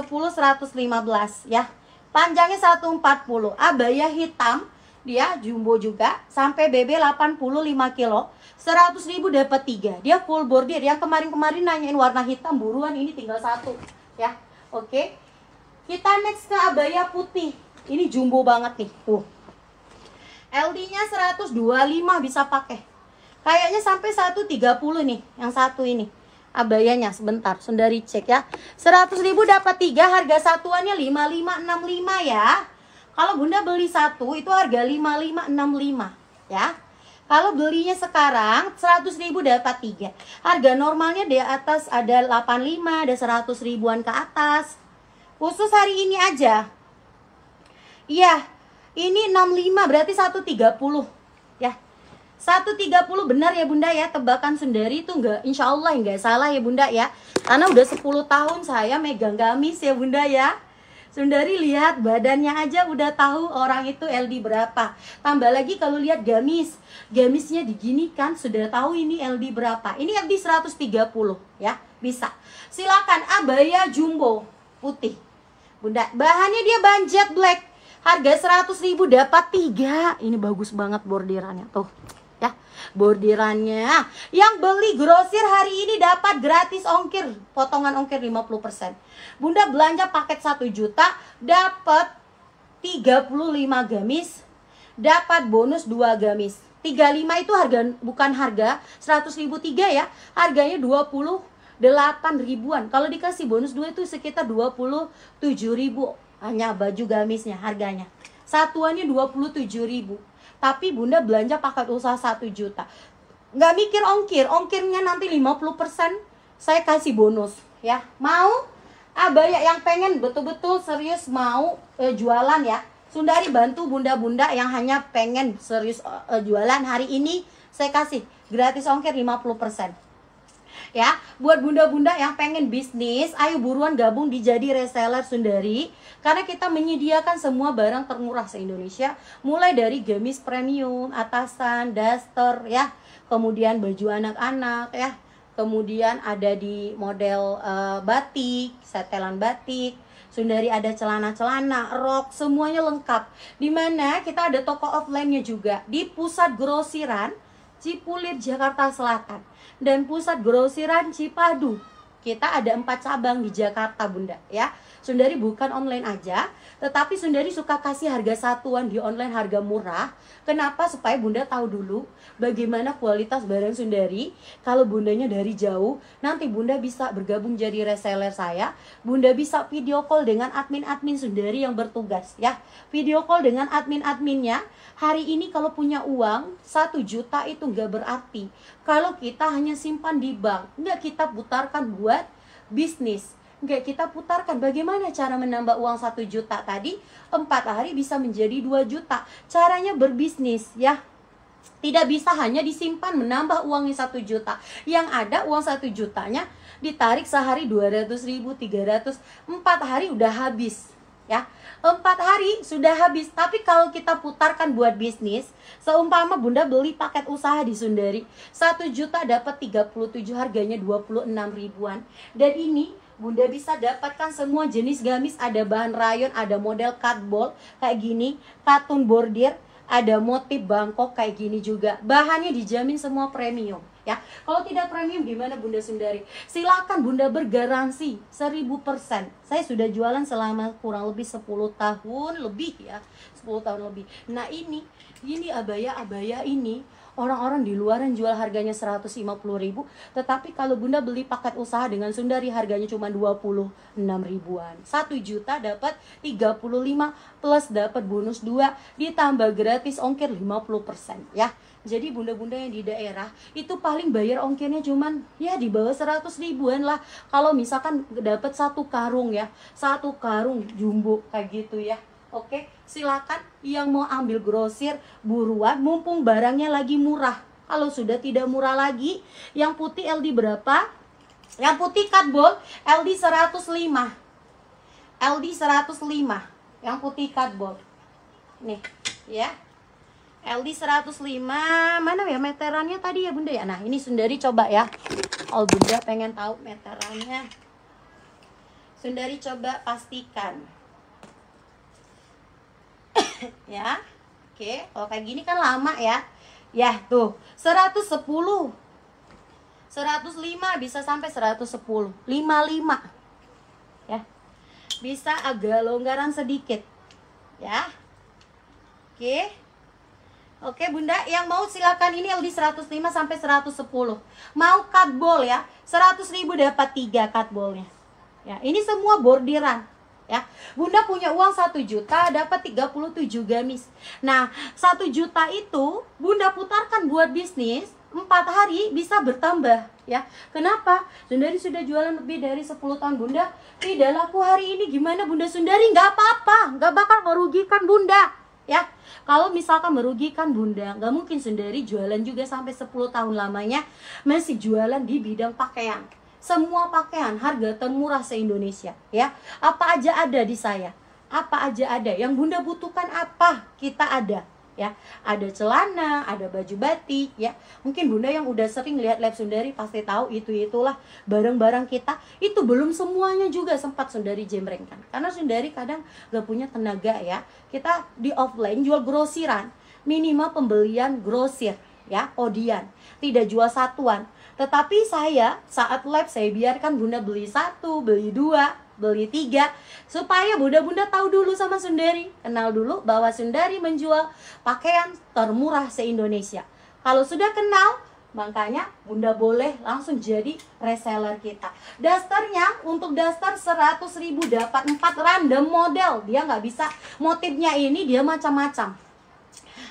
ya Panjangnya 140 Abaya hitam Dia jumbo juga Sampai BB 85 kilo 100 ribu dapat 3 Dia full bordir Yang kemarin-kemarin nanyain warna hitam Buruan ini tinggal satu Ya oke okay. Kita next ke abaya putih Ini jumbo banget nih Tuh LD-nya 125 bisa pakai. Kayaknya sampai 130 nih, yang satu ini. Abayanya sebentar, sendari cek ya. 100.000 dapat 3, harga satuannya 5565 ya. Kalau Bunda beli satu itu harga 5565 ya. Kalau belinya sekarang 100.000 dapat 3 Harga normalnya di atas ada 85 Ada 100 ribuan ke atas Khusus hari ini aja Iya ini 65 berarti 130 ya. 130 benar ya Bunda ya tebakan sendiri itu enggak insya Allah enggak ya, salah ya Bunda ya karena udah 10 tahun saya megang gamis ya Bunda ya Sundari lihat badannya aja udah tahu orang itu LD berapa. Tambah lagi kalau lihat gamis, gamisnya kan sudah tahu ini LD berapa. Ini LD 130 ya, bisa. Silakan abaya jumbo putih. Bunda, bahannya dia banjet black. Harga 100 ribu dapat 3. Ini bagus banget bordirannya. Tuh, ya. Bordirannya. Yang beli grosir hari ini dapat gratis ongkir. Potongan ongkir 50%. Bunda belanja paket 1 juta dapat 35 gamis. Dapat bonus 2 gamis. 35 itu harga bukan harga 100.000 3 ya. Harganya 20 8 ribuan. Kalau dikasih bonus 2 itu sekitar 27 ribu hanya baju gamisnya harganya satuannya 27 ribu tapi bunda belanja paket usaha 1 juta nggak mikir ongkir ongkirnya nanti 50% saya kasih bonus ya mau ah banyak yang pengen betul-betul serius mau eh, jualan ya Sundari bantu bunda-bunda yang hanya pengen serius eh, jualan hari ini saya kasih gratis ongkir 50% ya. Buat bunda-bunda yang pengen bisnis, ayo buruan gabung di Jadi Reseller Sundari karena kita menyediakan semua barang termurah se-Indonesia, mulai dari gamis premium, atasan, daster ya, kemudian baju anak-anak ya. Kemudian ada di model uh, batik, setelan batik, Sundari ada celana-celana, rok, semuanya lengkap. Di mana kita ada toko offline-nya juga di pusat grosiran Cipulir Jakarta Selatan dan pusat grosiran Cipadu. Kita ada empat cabang di Jakarta, Bunda, ya. Sundari bukan online aja, tetapi Sundari suka kasih harga satuan di online harga murah. Kenapa? Supaya Bunda tahu dulu bagaimana kualitas barang Sundari. Kalau Bundanya dari jauh, nanti Bunda bisa bergabung jadi reseller saya. Bunda bisa video call dengan admin-admin Sundari yang bertugas ya. Video call dengan admin-adminnya Hari ini kalau punya uang satu juta itu nggak berarti kalau kita hanya simpan di bank, nggak kita putarkan buat bisnis. Nggak kita putarkan bagaimana cara menambah uang satu juta tadi empat hari bisa menjadi dua juta Caranya berbisnis ya tidak bisa hanya disimpan menambah uangnya satu juta yang ada uang satu jutanya ditarik sehari 200 ribu 300 empat hari udah habis ya empat hari sudah habis tapi kalau kita putarkan buat bisnis seumpama bunda beli paket usaha di Sundari satu juta dapat 37 harganya 26 ribuan dan ini Bunda bisa dapatkan semua jenis gamis ada bahan rayon ada model cutball kayak gini katun bordir ada motif bangkok kayak gini juga bahannya dijamin semua premium ya. Kalau tidak premium gimana Bunda Sundari? Silakan Bunda bergaransi 1000%. Saya sudah jualan selama kurang lebih 10 tahun lebih ya. 10 tahun lebih. Nah, ini ini abaya-abaya ini orang-orang di luaran jual harganya 150 ribu tetapi kalau bunda beli paket usaha dengan Sundari harganya cuma 26 ribuan 1 juta dapat 35 plus dapat bonus 2 ditambah gratis ongkir 50% ya jadi bunda-bunda yang di daerah itu paling bayar ongkirnya cuman ya di bawah 100 ribuan lah. Kalau misalkan dapat satu karung ya, satu karung jumbo kayak gitu ya. Oke, silakan yang mau ambil grosir buruan mumpung barangnya lagi murah. Kalau sudah tidak murah lagi, yang putih LD berapa? Yang putih bol LD 105. LD 105 yang putih bol Nih, ya. LD 105 mana ya meterannya tadi ya bunda ya nah ini Sundari coba ya oh bunda pengen tahu meterannya Sundari coba pastikan ya oke kalau kayak gini kan lama ya ya tuh 110 105 bisa sampai 110 55 ya bisa agak longgaran sedikit ya oke Oke Bunda, yang mau silakan ini LD 105 sampai 110. Mau cut ball ya, 100 ribu dapat 3 cut ballnya. Ya, ini semua bordiran. Ya, Bunda punya uang 1 juta dapat 37 gamis. Nah, 1 juta itu Bunda putarkan buat bisnis, 4 hari bisa bertambah ya. Kenapa? Sundari sudah jualan lebih dari 10 tahun Bunda. Tidak laku hari ini gimana Bunda Sundari? Gak apa-apa, gak bakal merugikan Bunda ya kalau misalkan merugikan bunda nggak mungkin sendiri jualan juga sampai 10 tahun lamanya masih jualan di bidang pakaian semua pakaian harga termurah se-Indonesia ya apa aja ada di saya apa aja ada yang bunda butuhkan apa kita ada ya ada celana ada baju batik ya mungkin bunda yang udah sering lihat lab sundari pasti tahu itu itulah barang-barang kita itu belum semuanya juga sempat sundari jemrengkan karena sundari kadang gak punya tenaga ya kita di offline jual grosiran minimal pembelian grosir ya odian tidak jual satuan tetapi saya saat lab saya biarkan bunda beli satu beli dua beli tiga supaya bunda-bunda tahu dulu sama Sundari kenal dulu bahwa Sundari menjual pakaian termurah se-Indonesia kalau sudah kenal makanya bunda boleh langsung jadi reseller kita dasternya untuk daster 100 ribu dapat 4 random model dia nggak bisa motifnya ini dia macam-macam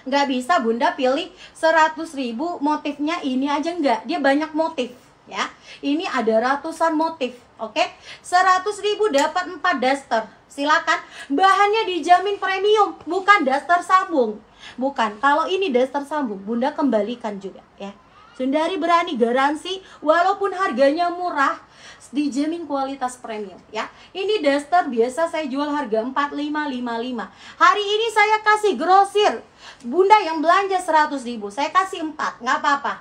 nggak bisa bunda pilih 100 ribu motifnya ini aja nggak dia banyak motif ya. Ini ada ratusan motif, oke? Seratus ribu dapat empat daster. Silakan. Bahannya dijamin premium, bukan daster sambung. Bukan. Kalau ini daster sambung, Bunda kembalikan juga ya. Sundari berani garansi walaupun harganya murah dijamin kualitas premium ya. Ini daster biasa saya jual harga empat lima lima lima. Hari ini saya kasih grosir. Bunda yang belanja seratus ribu, saya kasih empat, nggak apa-apa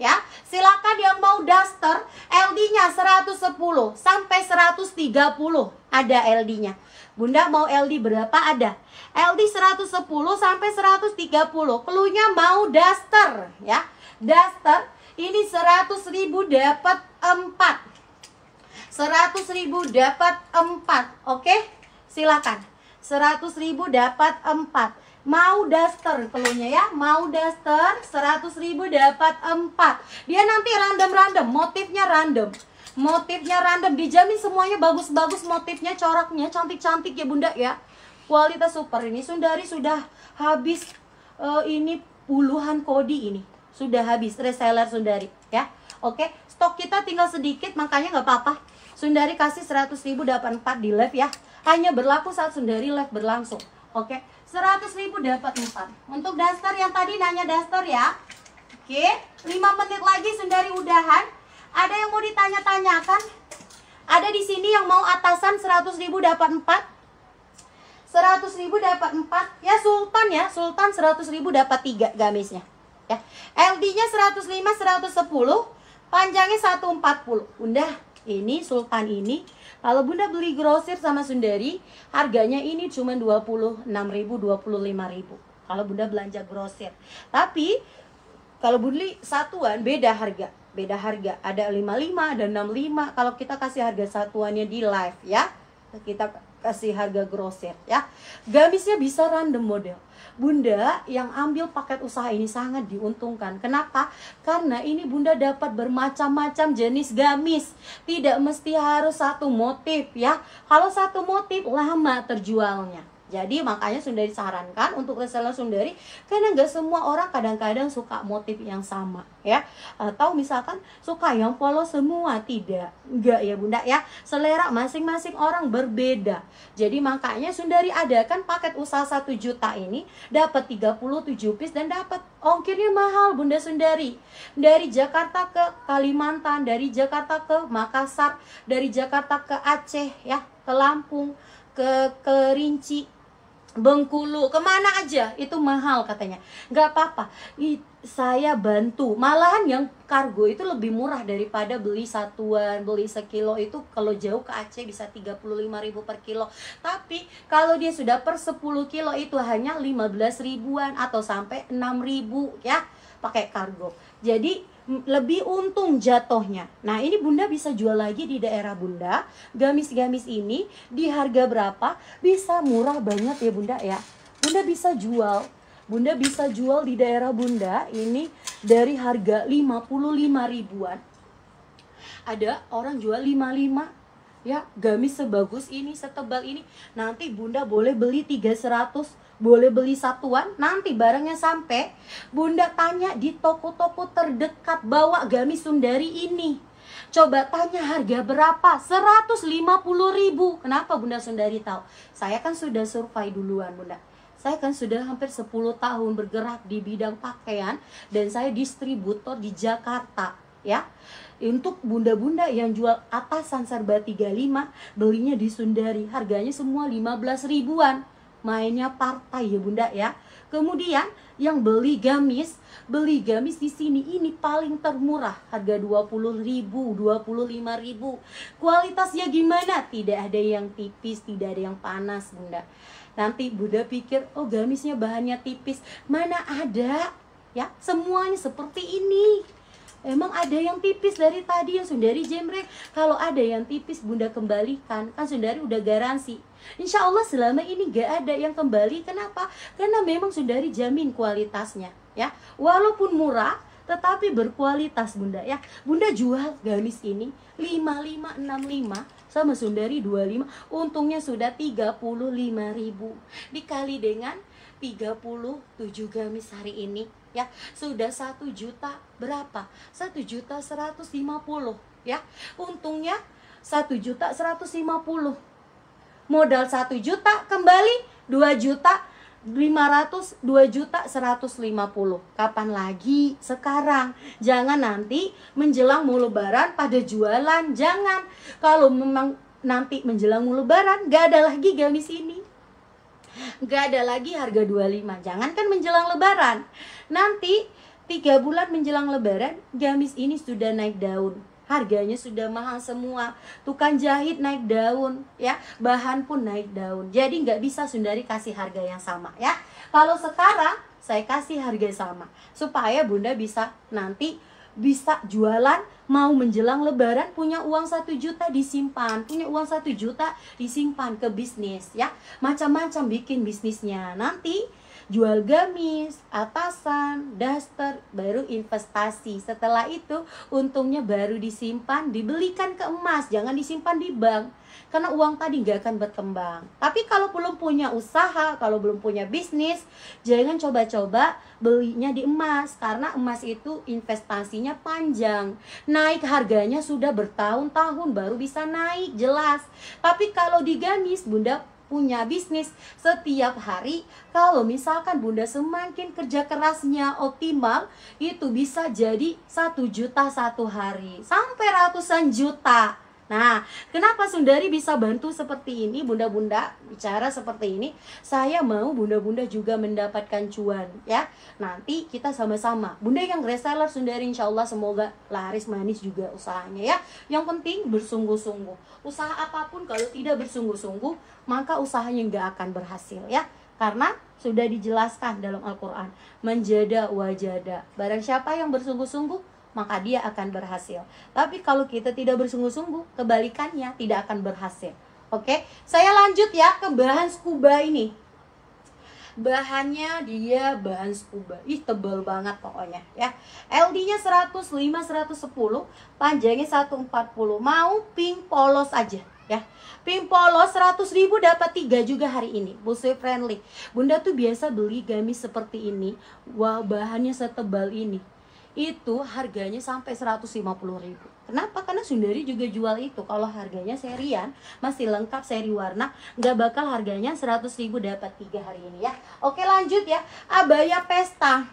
ya. Silakan yang mau daster LD-nya 110 sampai 130 ada LD-nya. Bunda mau LD berapa ada? LD 110 sampai 130. Keluhnya mau daster ya. Daster ini 100.000 dapat 4. 100.000 dapat 4, oke? Silakan. 100.000 dapat 4 mau daster pelunya ya mau daster 100.000 dapat 4 dia nanti random-random motifnya random motifnya random dijamin semuanya bagus-bagus motifnya coraknya cantik-cantik ya bunda ya kualitas super ini Sundari sudah habis uh, ini puluhan kodi ini sudah habis reseller Sundari ya oke stok kita tinggal sedikit makanya nggak apa-apa Sundari kasih 100.000 dapat 4 di live ya hanya berlaku saat Sundari live berlangsung oke 100.000 dapat 4 Untuk daster yang tadi nanya daster ya Oke 5 menit lagi sendari udahan Ada yang mau ditanya-tanyakan? Ada di sini yang mau atasan 100.000 dapat 4 100.000 dapat 4 Ya Sultan ya Sultan 100.000 dapat 3 gamisnya ya. LD nya 105 110 Panjangnya 140 Udah ini Sultan ini kalau Bunda beli grosir sama Sundari, harganya ini cuma 26.000, 25.000. Kalau Bunda belanja grosir. Tapi kalau beli satuan beda harga, beda harga. Ada 55 dan 65 kalau kita kasih harga satuannya di live ya. Kita kasih harga grosir ya. Gamisnya bisa random model Bunda yang ambil paket usaha ini sangat diuntungkan. Kenapa? Karena ini Bunda dapat bermacam-macam jenis gamis. Tidak mesti harus satu motif ya. Kalau satu motif lama terjualnya. Jadi makanya Sundari sarankan untuk reseller Sundari karena nggak semua orang kadang-kadang suka motif yang sama ya. Atau misalkan suka yang polos semua tidak. nggak ya Bunda ya. Selera masing-masing orang berbeda. Jadi makanya Sundari ada kan paket usaha satu juta ini dapat 37 piece dan dapat ongkirnya mahal Bunda Sundari. Dari Jakarta ke Kalimantan, dari Jakarta ke Makassar, dari Jakarta ke Aceh ya, ke Lampung, ke Kerinci, Bengkulu, kemana aja, itu mahal katanya. nggak apa-apa, saya bantu. Malahan yang kargo itu lebih murah daripada beli satuan, beli sekilo itu kalau jauh ke Aceh bisa 35 ribu per kilo. Tapi kalau dia sudah per 10 kilo itu hanya 15 ribuan atau sampai 6 ribu ya pakai kargo. Jadi lebih untung jatuhnya. Nah, ini Bunda bisa jual lagi di daerah Bunda. Gamis-gamis ini di harga berapa? Bisa murah banget ya Bunda ya. Bunda bisa jual. Bunda bisa jual di daerah Bunda ini dari harga 55 ribuan. Ada orang jual 55 ya gamis sebagus ini setebal ini nanti bunda boleh beli 300 boleh beli satuan nanti barangnya sampai bunda tanya di toko-toko terdekat bawa gamis sundari ini coba tanya harga berapa 150 ribu kenapa bunda sundari tahu saya kan sudah survei duluan bunda saya kan sudah hampir 10 tahun bergerak di bidang pakaian dan saya distributor di Jakarta ya untuk bunda-bunda yang jual atasan serba 35 belinya di Sundari harganya semua 15 ribuan mainnya partai ya bunda ya kemudian yang beli gamis beli gamis di sini ini paling termurah harga 20.000 25.000 kualitasnya gimana tidak ada yang tipis tidak ada yang panas bunda nanti bunda pikir oh gamisnya bahannya tipis mana ada ya semuanya seperti ini Emang ada yang tipis dari tadi yang Sundari jemrek? Kalau ada yang tipis Bunda kembalikan, kan Sundari udah garansi. Insya Allah selama ini gak ada yang kembali. Kenapa? Karena memang Sundari jamin kualitasnya. ya. Walaupun murah, tetapi berkualitas bunda ya bunda jual gamis ini 5565 sama sundari 25 untungnya sudah 35.000 dikali dengan 37 gamis hari ini ya sudah satu juta berapa satu juta seratus lima puluh ya untungnya satu juta seratus lima puluh modal satu juta kembali dua juta lima ratus dua juta seratus lima puluh Kapan lagi? Sekarang Jangan nanti menjelang mau lebaran pada jualan Jangan Kalau memang nanti menjelang mau lebaran Gak ada lagi gamis ini Gak ada lagi harga 25. kan menjelang lebaran. Nanti tiga bulan menjelang lebaran, gamis ini sudah naik daun. Harganya sudah mahal semua. Tukang jahit naik daun, ya. Bahan pun naik daun. Jadi gak bisa Sundari kasih harga yang sama, ya. Kalau sekarang saya kasih harga sama supaya Bunda bisa nanti bisa jualan mau menjelang lebaran punya uang satu juta disimpan punya uang satu juta disimpan ke bisnis ya macam-macam bikin bisnisnya nanti jual gamis, atasan, daster, baru investasi. Setelah itu untungnya baru disimpan, dibelikan ke emas, jangan disimpan di bank karena uang tadi nggak akan berkembang. Tapi kalau belum punya usaha, kalau belum punya bisnis, jangan coba-coba belinya di emas karena emas itu investasinya panjang. Naik harganya sudah bertahun-tahun baru bisa naik jelas. Tapi kalau di Bunda punya bisnis setiap hari kalau misalkan bunda semakin kerja kerasnya optimal itu bisa jadi satu juta satu hari sampai ratusan juta Nah, kenapa Sundari bisa bantu seperti ini, bunda-bunda bicara seperti ini? Saya mau bunda-bunda juga mendapatkan cuan, ya. Nanti kita sama-sama. Bunda yang reseller Sundari, insya Allah semoga laris manis juga usahanya ya. Yang penting bersungguh-sungguh. Usaha apapun kalau tidak bersungguh-sungguh, maka usahanya nggak akan berhasil ya. Karena sudah dijelaskan dalam Al-Quran, menjada wajada. Barang siapa yang bersungguh-sungguh, maka dia akan berhasil. Tapi kalau kita tidak bersungguh-sungguh, kebalikannya tidak akan berhasil. Oke, saya lanjut ya ke bahan scuba ini. Bahannya dia bahan scuba. Ih, tebal banget pokoknya ya. LD-nya 105 110, panjangnya 140. Mau pink polos aja ya. Pink polos 100.000 dapat 3 juga hari ini. Busui friendly. Bunda tuh biasa beli gamis seperti ini. Wah, bahannya setebal ini itu harganya sampai 150 ribu Kenapa? Karena Sundari juga jual itu Kalau harganya serian, masih lengkap seri warna Nggak bakal harganya 100 ribu dapat 3 hari ini ya Oke lanjut ya Abaya pesta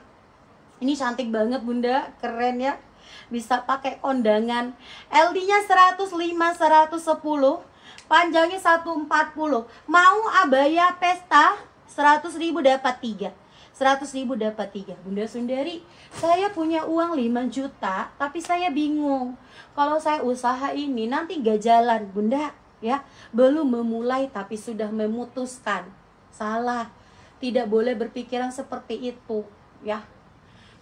Ini cantik banget bunda, keren ya Bisa pakai kondangan LD nya 105, 110 Panjangnya 140 Mau abaya pesta 100 ribu dapat 3 Seratus ribu dapat tiga, Bunda Sundari saya punya uang 5 juta tapi saya bingung kalau saya usaha ini nanti gak jalan Bunda ya belum memulai tapi sudah memutuskan salah tidak boleh berpikiran seperti itu ya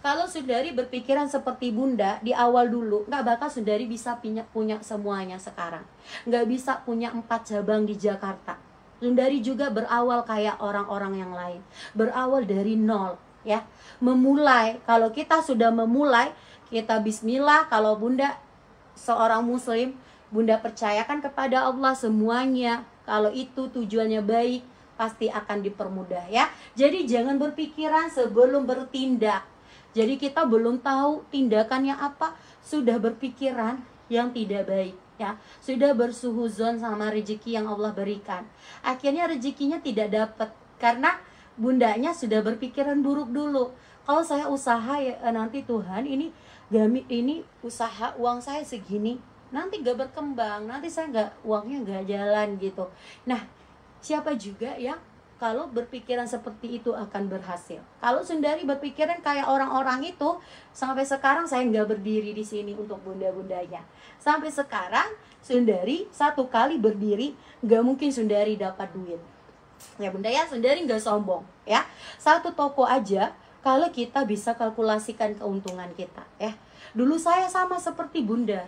kalau Sundari berpikiran seperti bunda di awal dulu, nggak bakal Sundari bisa punya, punya semuanya sekarang. Nggak bisa punya empat cabang di Jakarta Hindari juga berawal kayak orang-orang yang lain. Berawal dari nol ya. Memulai, kalau kita sudah memulai, kita bismillah kalau Bunda seorang muslim, Bunda percayakan kepada Allah semuanya. Kalau itu tujuannya baik, pasti akan dipermudah ya. Jadi jangan berpikiran sebelum bertindak. Jadi kita belum tahu tindakannya apa, sudah berpikiran yang tidak baik ya sudah zon sama rezeki yang Allah berikan akhirnya rezekinya tidak dapat karena bundanya sudah berpikiran buruk dulu kalau saya usaha ya eh, nanti Tuhan ini ini usaha uang saya segini nanti gak berkembang nanti saya nggak uangnya nggak jalan gitu nah siapa juga yang kalau berpikiran seperti itu akan berhasil. Kalau Sundari berpikiran kayak orang-orang itu, sampai sekarang saya nggak berdiri di sini untuk bunda-bundanya. Sampai sekarang Sundari satu kali berdiri, nggak mungkin Sundari dapat duit. Ya bunda ya, Sundari nggak sombong ya. Satu toko aja, kalau kita bisa kalkulasikan keuntungan kita ya. Dulu saya sama seperti bunda,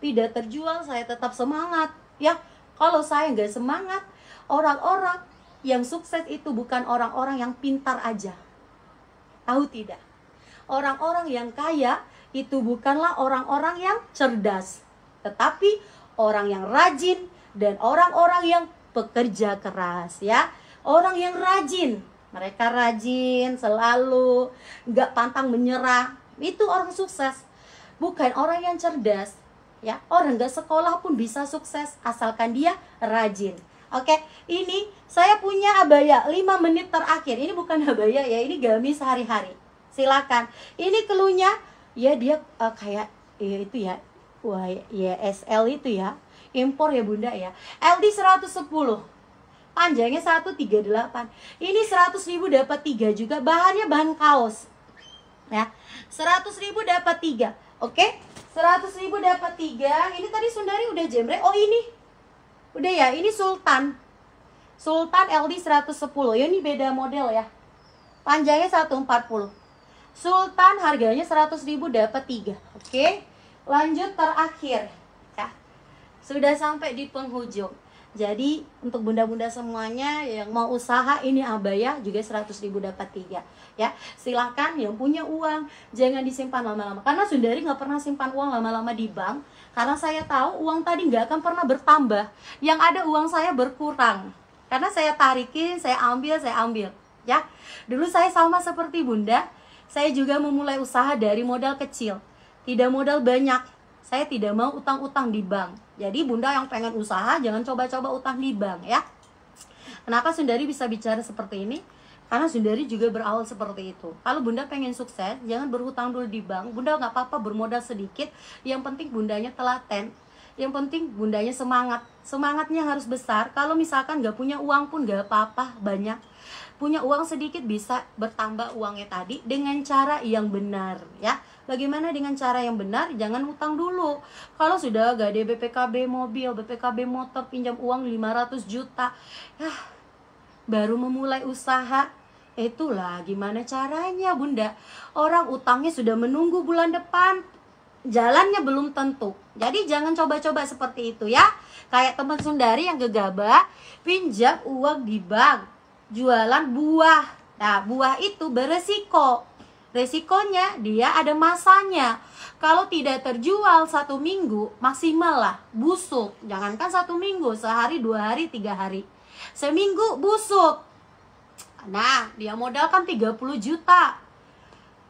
tidak terjual saya tetap semangat ya. Kalau saya nggak semangat, orang-orang yang sukses itu bukan orang-orang yang pintar aja. Tahu tidak? Orang-orang yang kaya itu bukanlah orang-orang yang cerdas, tetapi orang yang rajin dan orang-orang yang pekerja keras ya. Orang yang rajin, mereka rajin selalu, nggak pantang menyerah. Itu orang sukses, bukan orang yang cerdas. Ya, orang nggak sekolah pun bisa sukses asalkan dia rajin. Oke, ini saya punya abaya 5 menit terakhir. Ini bukan abaya ya, ini gamis sehari-hari. Silakan. Ini keluhnya ya dia uh, kayak ya itu ya. Wah, ya SL itu ya. Impor ya Bunda ya. LD 110. Panjangnya 138. Ini seratus ribu dapat 3 juga. Bahannya bahan kaos. Ya. seratus ribu dapat 3. Oke. seratus ribu dapat 3. Ini tadi Sundari udah jemre. Oh, ini Udah ya, ini Sultan. Sultan LD 110. Ya ini beda model ya. Panjangnya 140. Sultan harganya 100.000 dapat 3. Oke. Lanjut terakhir ya. Sudah sampai di penghujung. Jadi untuk bunda-bunda semuanya yang mau usaha ini abaya juga 100.000 dapat 3 ya. Silahkan yang punya uang jangan disimpan lama-lama karena Sundari nggak pernah simpan uang lama-lama di bank karena saya tahu uang tadi nggak akan pernah bertambah. Yang ada uang saya berkurang. Karena saya tarikin, saya ambil, saya ambil. Ya, dulu saya sama seperti bunda. Saya juga memulai usaha dari modal kecil, tidak modal banyak. Saya tidak mau utang-utang di bank. Jadi bunda yang pengen usaha jangan coba-coba utang di bank ya. Kenapa Sundari bisa bicara seperti ini? Karena Sundari juga berawal seperti itu. Kalau Bunda pengen sukses, jangan berhutang dulu di bank. Bunda nggak apa-apa bermodal sedikit. Yang penting Bundanya telaten. Yang penting Bundanya semangat. Semangatnya harus besar. Kalau misalkan nggak punya uang pun nggak apa-apa, banyak. Punya uang sedikit bisa bertambah uangnya tadi dengan cara yang benar, ya. Bagaimana dengan cara yang benar? Jangan hutang dulu. Kalau sudah gak ada BPKB mobil, BPKB motor, pinjam uang 500 juta, ya, baru memulai usaha Itulah gimana caranya bunda Orang utangnya sudah menunggu bulan depan Jalannya belum tentu Jadi jangan coba-coba seperti itu ya Kayak teman sundari yang gegabah Pinjam uang di bank Jualan buah Nah buah itu beresiko Resikonya dia ada masanya Kalau tidak terjual satu minggu maksimal lah busuk Jangankan satu minggu sehari dua hari tiga hari Seminggu busuk Nah, dia modal kan 30 juta.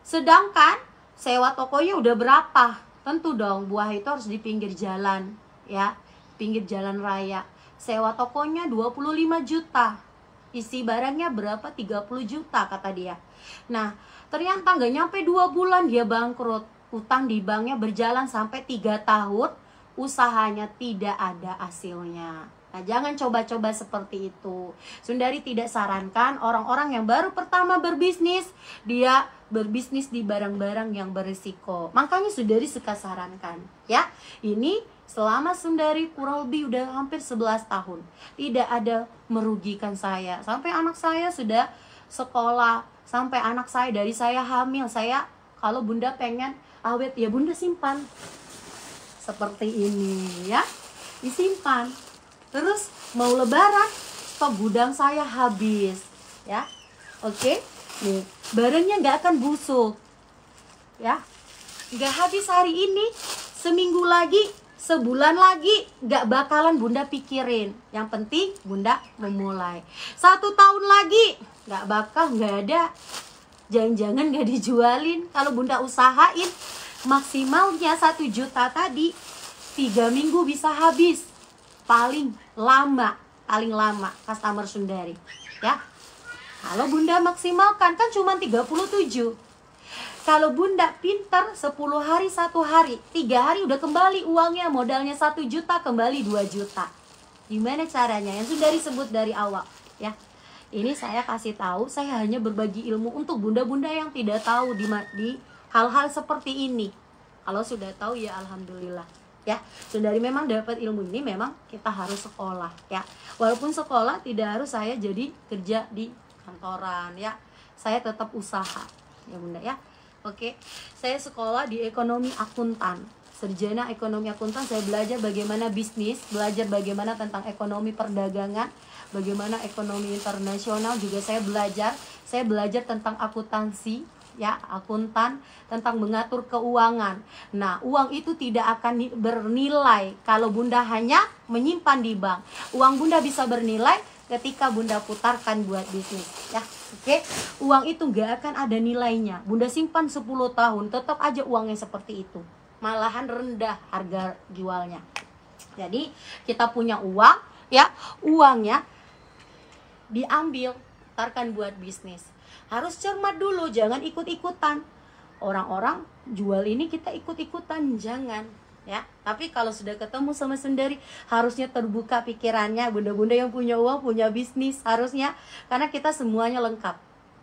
Sedangkan sewa tokonya udah berapa? Tentu dong buah itu harus di pinggir jalan, ya. Pinggir jalan raya. Sewa tokonya 25 juta. Isi barangnya berapa? 30 juta kata dia. Nah, ternyata nggak nyampe 2 bulan dia bangkrut. Utang di banknya berjalan sampai 3 tahun, usahanya tidak ada hasilnya. Nah, jangan coba-coba seperti itu. Sundari tidak sarankan orang-orang yang baru pertama berbisnis, dia berbisnis di barang-barang yang berisiko. Makanya Sundari suka sarankan, ya. Ini selama Sundari kurang lebih udah hampir 11 tahun, tidak ada merugikan saya. Sampai anak saya sudah sekolah, sampai anak saya dari saya hamil, saya kalau Bunda pengen awet ya Bunda simpan. Seperti ini ya. Disimpan Terus mau lebaran, stok gudang saya habis, ya. Oke, nih iya. barangnya nggak akan busuk, ya. Nggak habis hari ini, seminggu lagi, sebulan lagi, nggak bakalan bunda pikirin. Yang penting bunda memulai. Satu tahun lagi, nggak bakal nggak ada. Jangan-jangan nggak dijualin. Kalau bunda usahain, maksimalnya satu juta tadi, tiga minggu bisa habis paling lama, paling lama customer Sundari. Ya. Kalau Bunda maksimalkan kan cuma 37. Kalau Bunda pinter 10 hari satu hari, tiga hari udah kembali uangnya, modalnya satu juta kembali 2 juta. Gimana caranya? Yang Sundari sebut dari awal, ya. Ini saya kasih tahu, saya hanya berbagi ilmu untuk bunda-bunda yang tidak tahu di hal-hal seperti ini. Kalau sudah tahu ya alhamdulillah ya dan dari memang dapat ilmu ini memang kita harus sekolah ya walaupun sekolah tidak harus saya jadi kerja di kantoran ya saya tetap usaha ya bunda ya oke saya sekolah di ekonomi akuntan Serjana Ekonomi Akuntan, saya belajar bagaimana bisnis, belajar bagaimana tentang ekonomi perdagangan, bagaimana ekonomi internasional juga saya belajar. Saya belajar tentang akuntansi, ya akuntan tentang mengatur keuangan. Nah, uang itu tidak akan bernilai kalau Bunda hanya menyimpan di bank. Uang Bunda bisa bernilai ketika Bunda putarkan buat bisnis, ya. Oke, okay? uang itu gak akan ada nilainya. Bunda simpan 10 tahun, tetap aja uangnya seperti itu. Malahan rendah harga jualnya. Jadi, kita punya uang, ya, uangnya diambil, tarkan buat bisnis harus cermat dulu, jangan ikut-ikutan. Orang-orang jual ini kita ikut-ikutan, jangan ya. Tapi kalau sudah ketemu sama sendiri, harusnya terbuka pikirannya. Bunda-bunda yang punya uang, punya bisnis harusnya karena kita semuanya lengkap.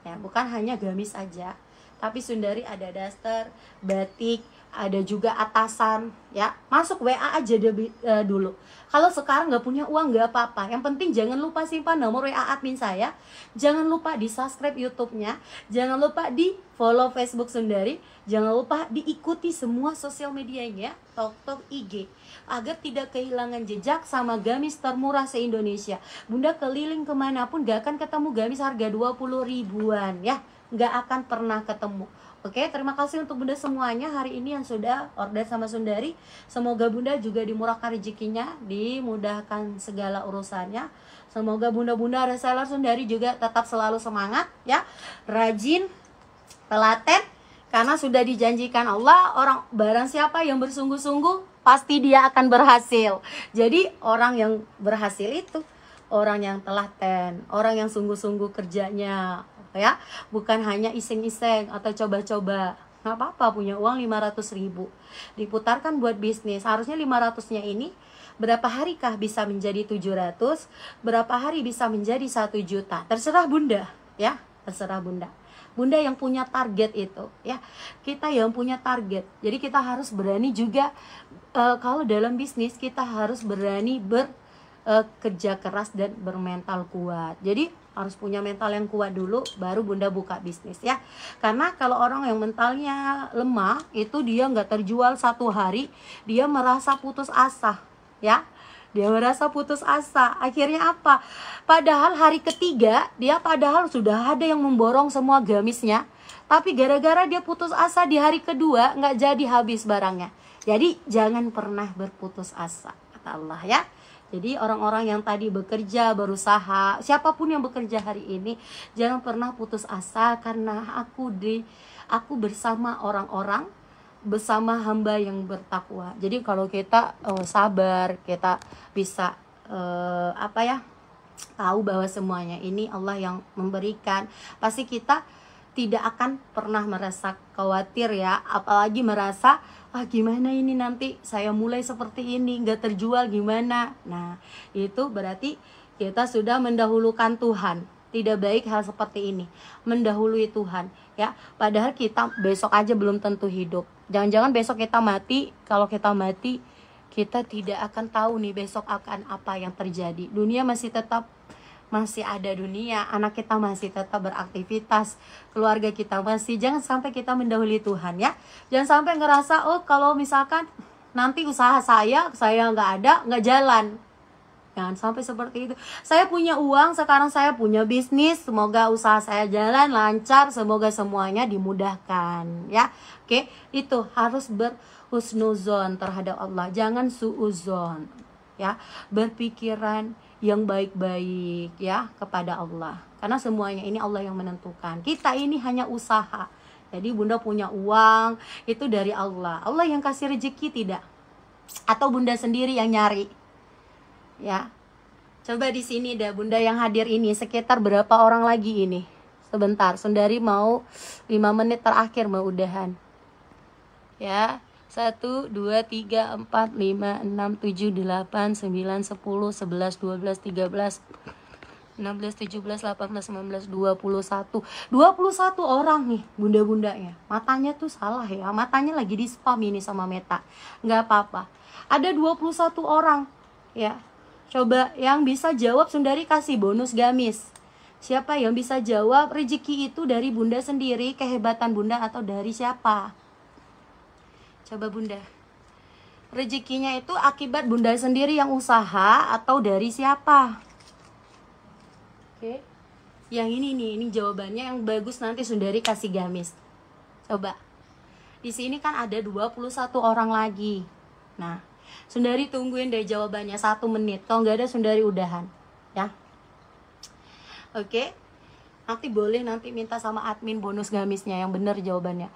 Ya, bukan hanya gamis aja. Tapi Sundari ada daster, batik, ada juga atasan ya masuk WA aja eh, dulu kalau sekarang nggak punya uang nggak apa-apa yang penting jangan lupa simpan nomor WA admin saya jangan lupa di subscribe YouTube-nya jangan lupa di follow Facebook sendiri, jangan lupa diikuti semua sosial medianya Tok IG agar tidak kehilangan jejak sama gamis termurah se-Indonesia Bunda keliling kemanapun gak akan ketemu gamis harga 20 ribuan ya nggak akan pernah ketemu Oke, okay, terima kasih untuk Bunda semuanya hari ini yang sudah order sama Sundari. Semoga Bunda juga dimurahkan rezekinya, dimudahkan segala urusannya. Semoga Bunda-bunda reseller Sundari juga tetap selalu semangat ya, rajin, telaten karena sudah dijanjikan Allah orang barang siapa yang bersungguh-sungguh pasti dia akan berhasil. Jadi orang yang berhasil itu orang yang telaten, orang yang sungguh-sungguh kerjanya, Gitu ya bukan hanya iseng-iseng atau coba-coba nggak apa-apa punya uang 500 ribu diputarkan buat bisnis harusnya 500 nya ini berapa harikah bisa menjadi 700 berapa hari bisa menjadi 1 juta terserah bunda ya terserah bunda bunda yang punya target itu ya kita yang punya target jadi kita harus berani juga e, kalau dalam bisnis kita harus berani bekerja eh, kerja keras dan bermental kuat jadi harus punya mental yang kuat dulu baru bunda buka bisnis ya karena kalau orang yang mentalnya lemah itu dia nggak terjual satu hari dia merasa putus asa ya dia merasa putus asa akhirnya apa padahal hari ketiga dia padahal sudah ada yang memborong semua gamisnya tapi gara-gara dia putus asa di hari kedua nggak jadi habis barangnya jadi jangan pernah berputus asa kata Allah ya jadi orang-orang yang tadi bekerja, berusaha, siapapun yang bekerja hari ini jangan pernah putus asa karena aku di aku bersama orang-orang bersama hamba yang bertakwa. Jadi kalau kita oh, sabar, kita bisa eh, apa ya? tahu bahwa semuanya ini Allah yang memberikan. Pasti kita tidak akan pernah merasa khawatir ya, apalagi merasa ah gimana ini nanti saya mulai seperti ini nggak terjual gimana nah itu berarti kita sudah mendahulukan Tuhan tidak baik hal seperti ini mendahului Tuhan ya padahal kita besok aja belum tentu hidup jangan-jangan besok kita mati kalau kita mati kita tidak akan tahu nih besok akan apa yang terjadi dunia masih tetap masih ada dunia, anak kita masih tetap beraktivitas, keluarga kita masih. Jangan sampai kita mendahului Tuhan ya. Jangan sampai ngerasa oh kalau misalkan nanti usaha saya saya nggak ada nggak jalan. Jangan sampai seperti itu. Saya punya uang, sekarang saya punya bisnis. Semoga usaha saya jalan lancar, semoga semuanya dimudahkan, ya. Oke, itu harus berhusnuzon terhadap Allah. Jangan suuzon, ya. Berpikiran yang baik-baik ya kepada Allah. Karena semuanya ini Allah yang menentukan. Kita ini hanya usaha. Jadi Bunda punya uang itu dari Allah. Allah yang kasih rezeki tidak atau Bunda sendiri yang nyari. Ya. Coba di sini dah Bunda yang hadir ini sekitar berapa orang lagi ini? Sebentar, Sundari mau lima menit terakhir mau udahan. Ya. 1, 2, 3, 4, 5, 6, 7, 8, 9, 10, 11, 12, 13, 16, 17, 18, 19, 21 21 orang nih bunda-bundanya Matanya tuh salah ya Matanya lagi di spam ini sama Meta Gak apa-apa Ada 21 orang ya Coba yang bisa jawab Sundari kasih bonus gamis Siapa yang bisa jawab rezeki itu dari bunda sendiri Kehebatan bunda atau dari siapa coba bunda rezekinya itu akibat bunda sendiri yang usaha atau dari siapa oke yang ini nih ini jawabannya yang bagus nanti sundari kasih gamis coba di sini kan ada 21 orang lagi nah Sundari tungguin deh jawabannya satu menit kalau nggak ada Sundari udahan ya oke nanti boleh nanti minta sama admin bonus gamisnya yang benar jawabannya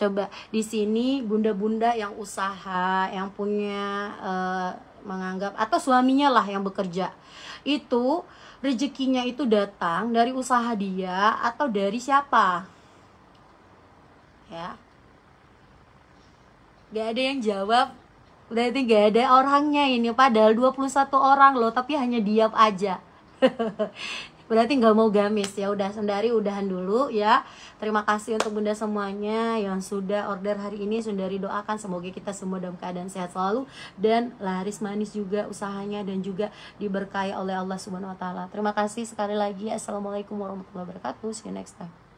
Coba di sini bunda-bunda yang usaha, yang punya uh, menganggap atau suaminya lah yang bekerja. Itu rezekinya itu datang dari usaha dia atau dari siapa? Ya. Gak ada yang jawab berarti gak ada orangnya ini padahal 21 orang loh tapi hanya diam aja berarti nggak mau gamis ya udah sendari udahan dulu ya terima kasih untuk bunda semuanya yang sudah order hari ini sendari doakan semoga kita semua dalam keadaan sehat selalu dan laris manis juga usahanya dan juga diberkahi oleh Allah Subhanahu Wa Taala terima kasih sekali lagi assalamualaikum warahmatullahi wabarakatuh see you next time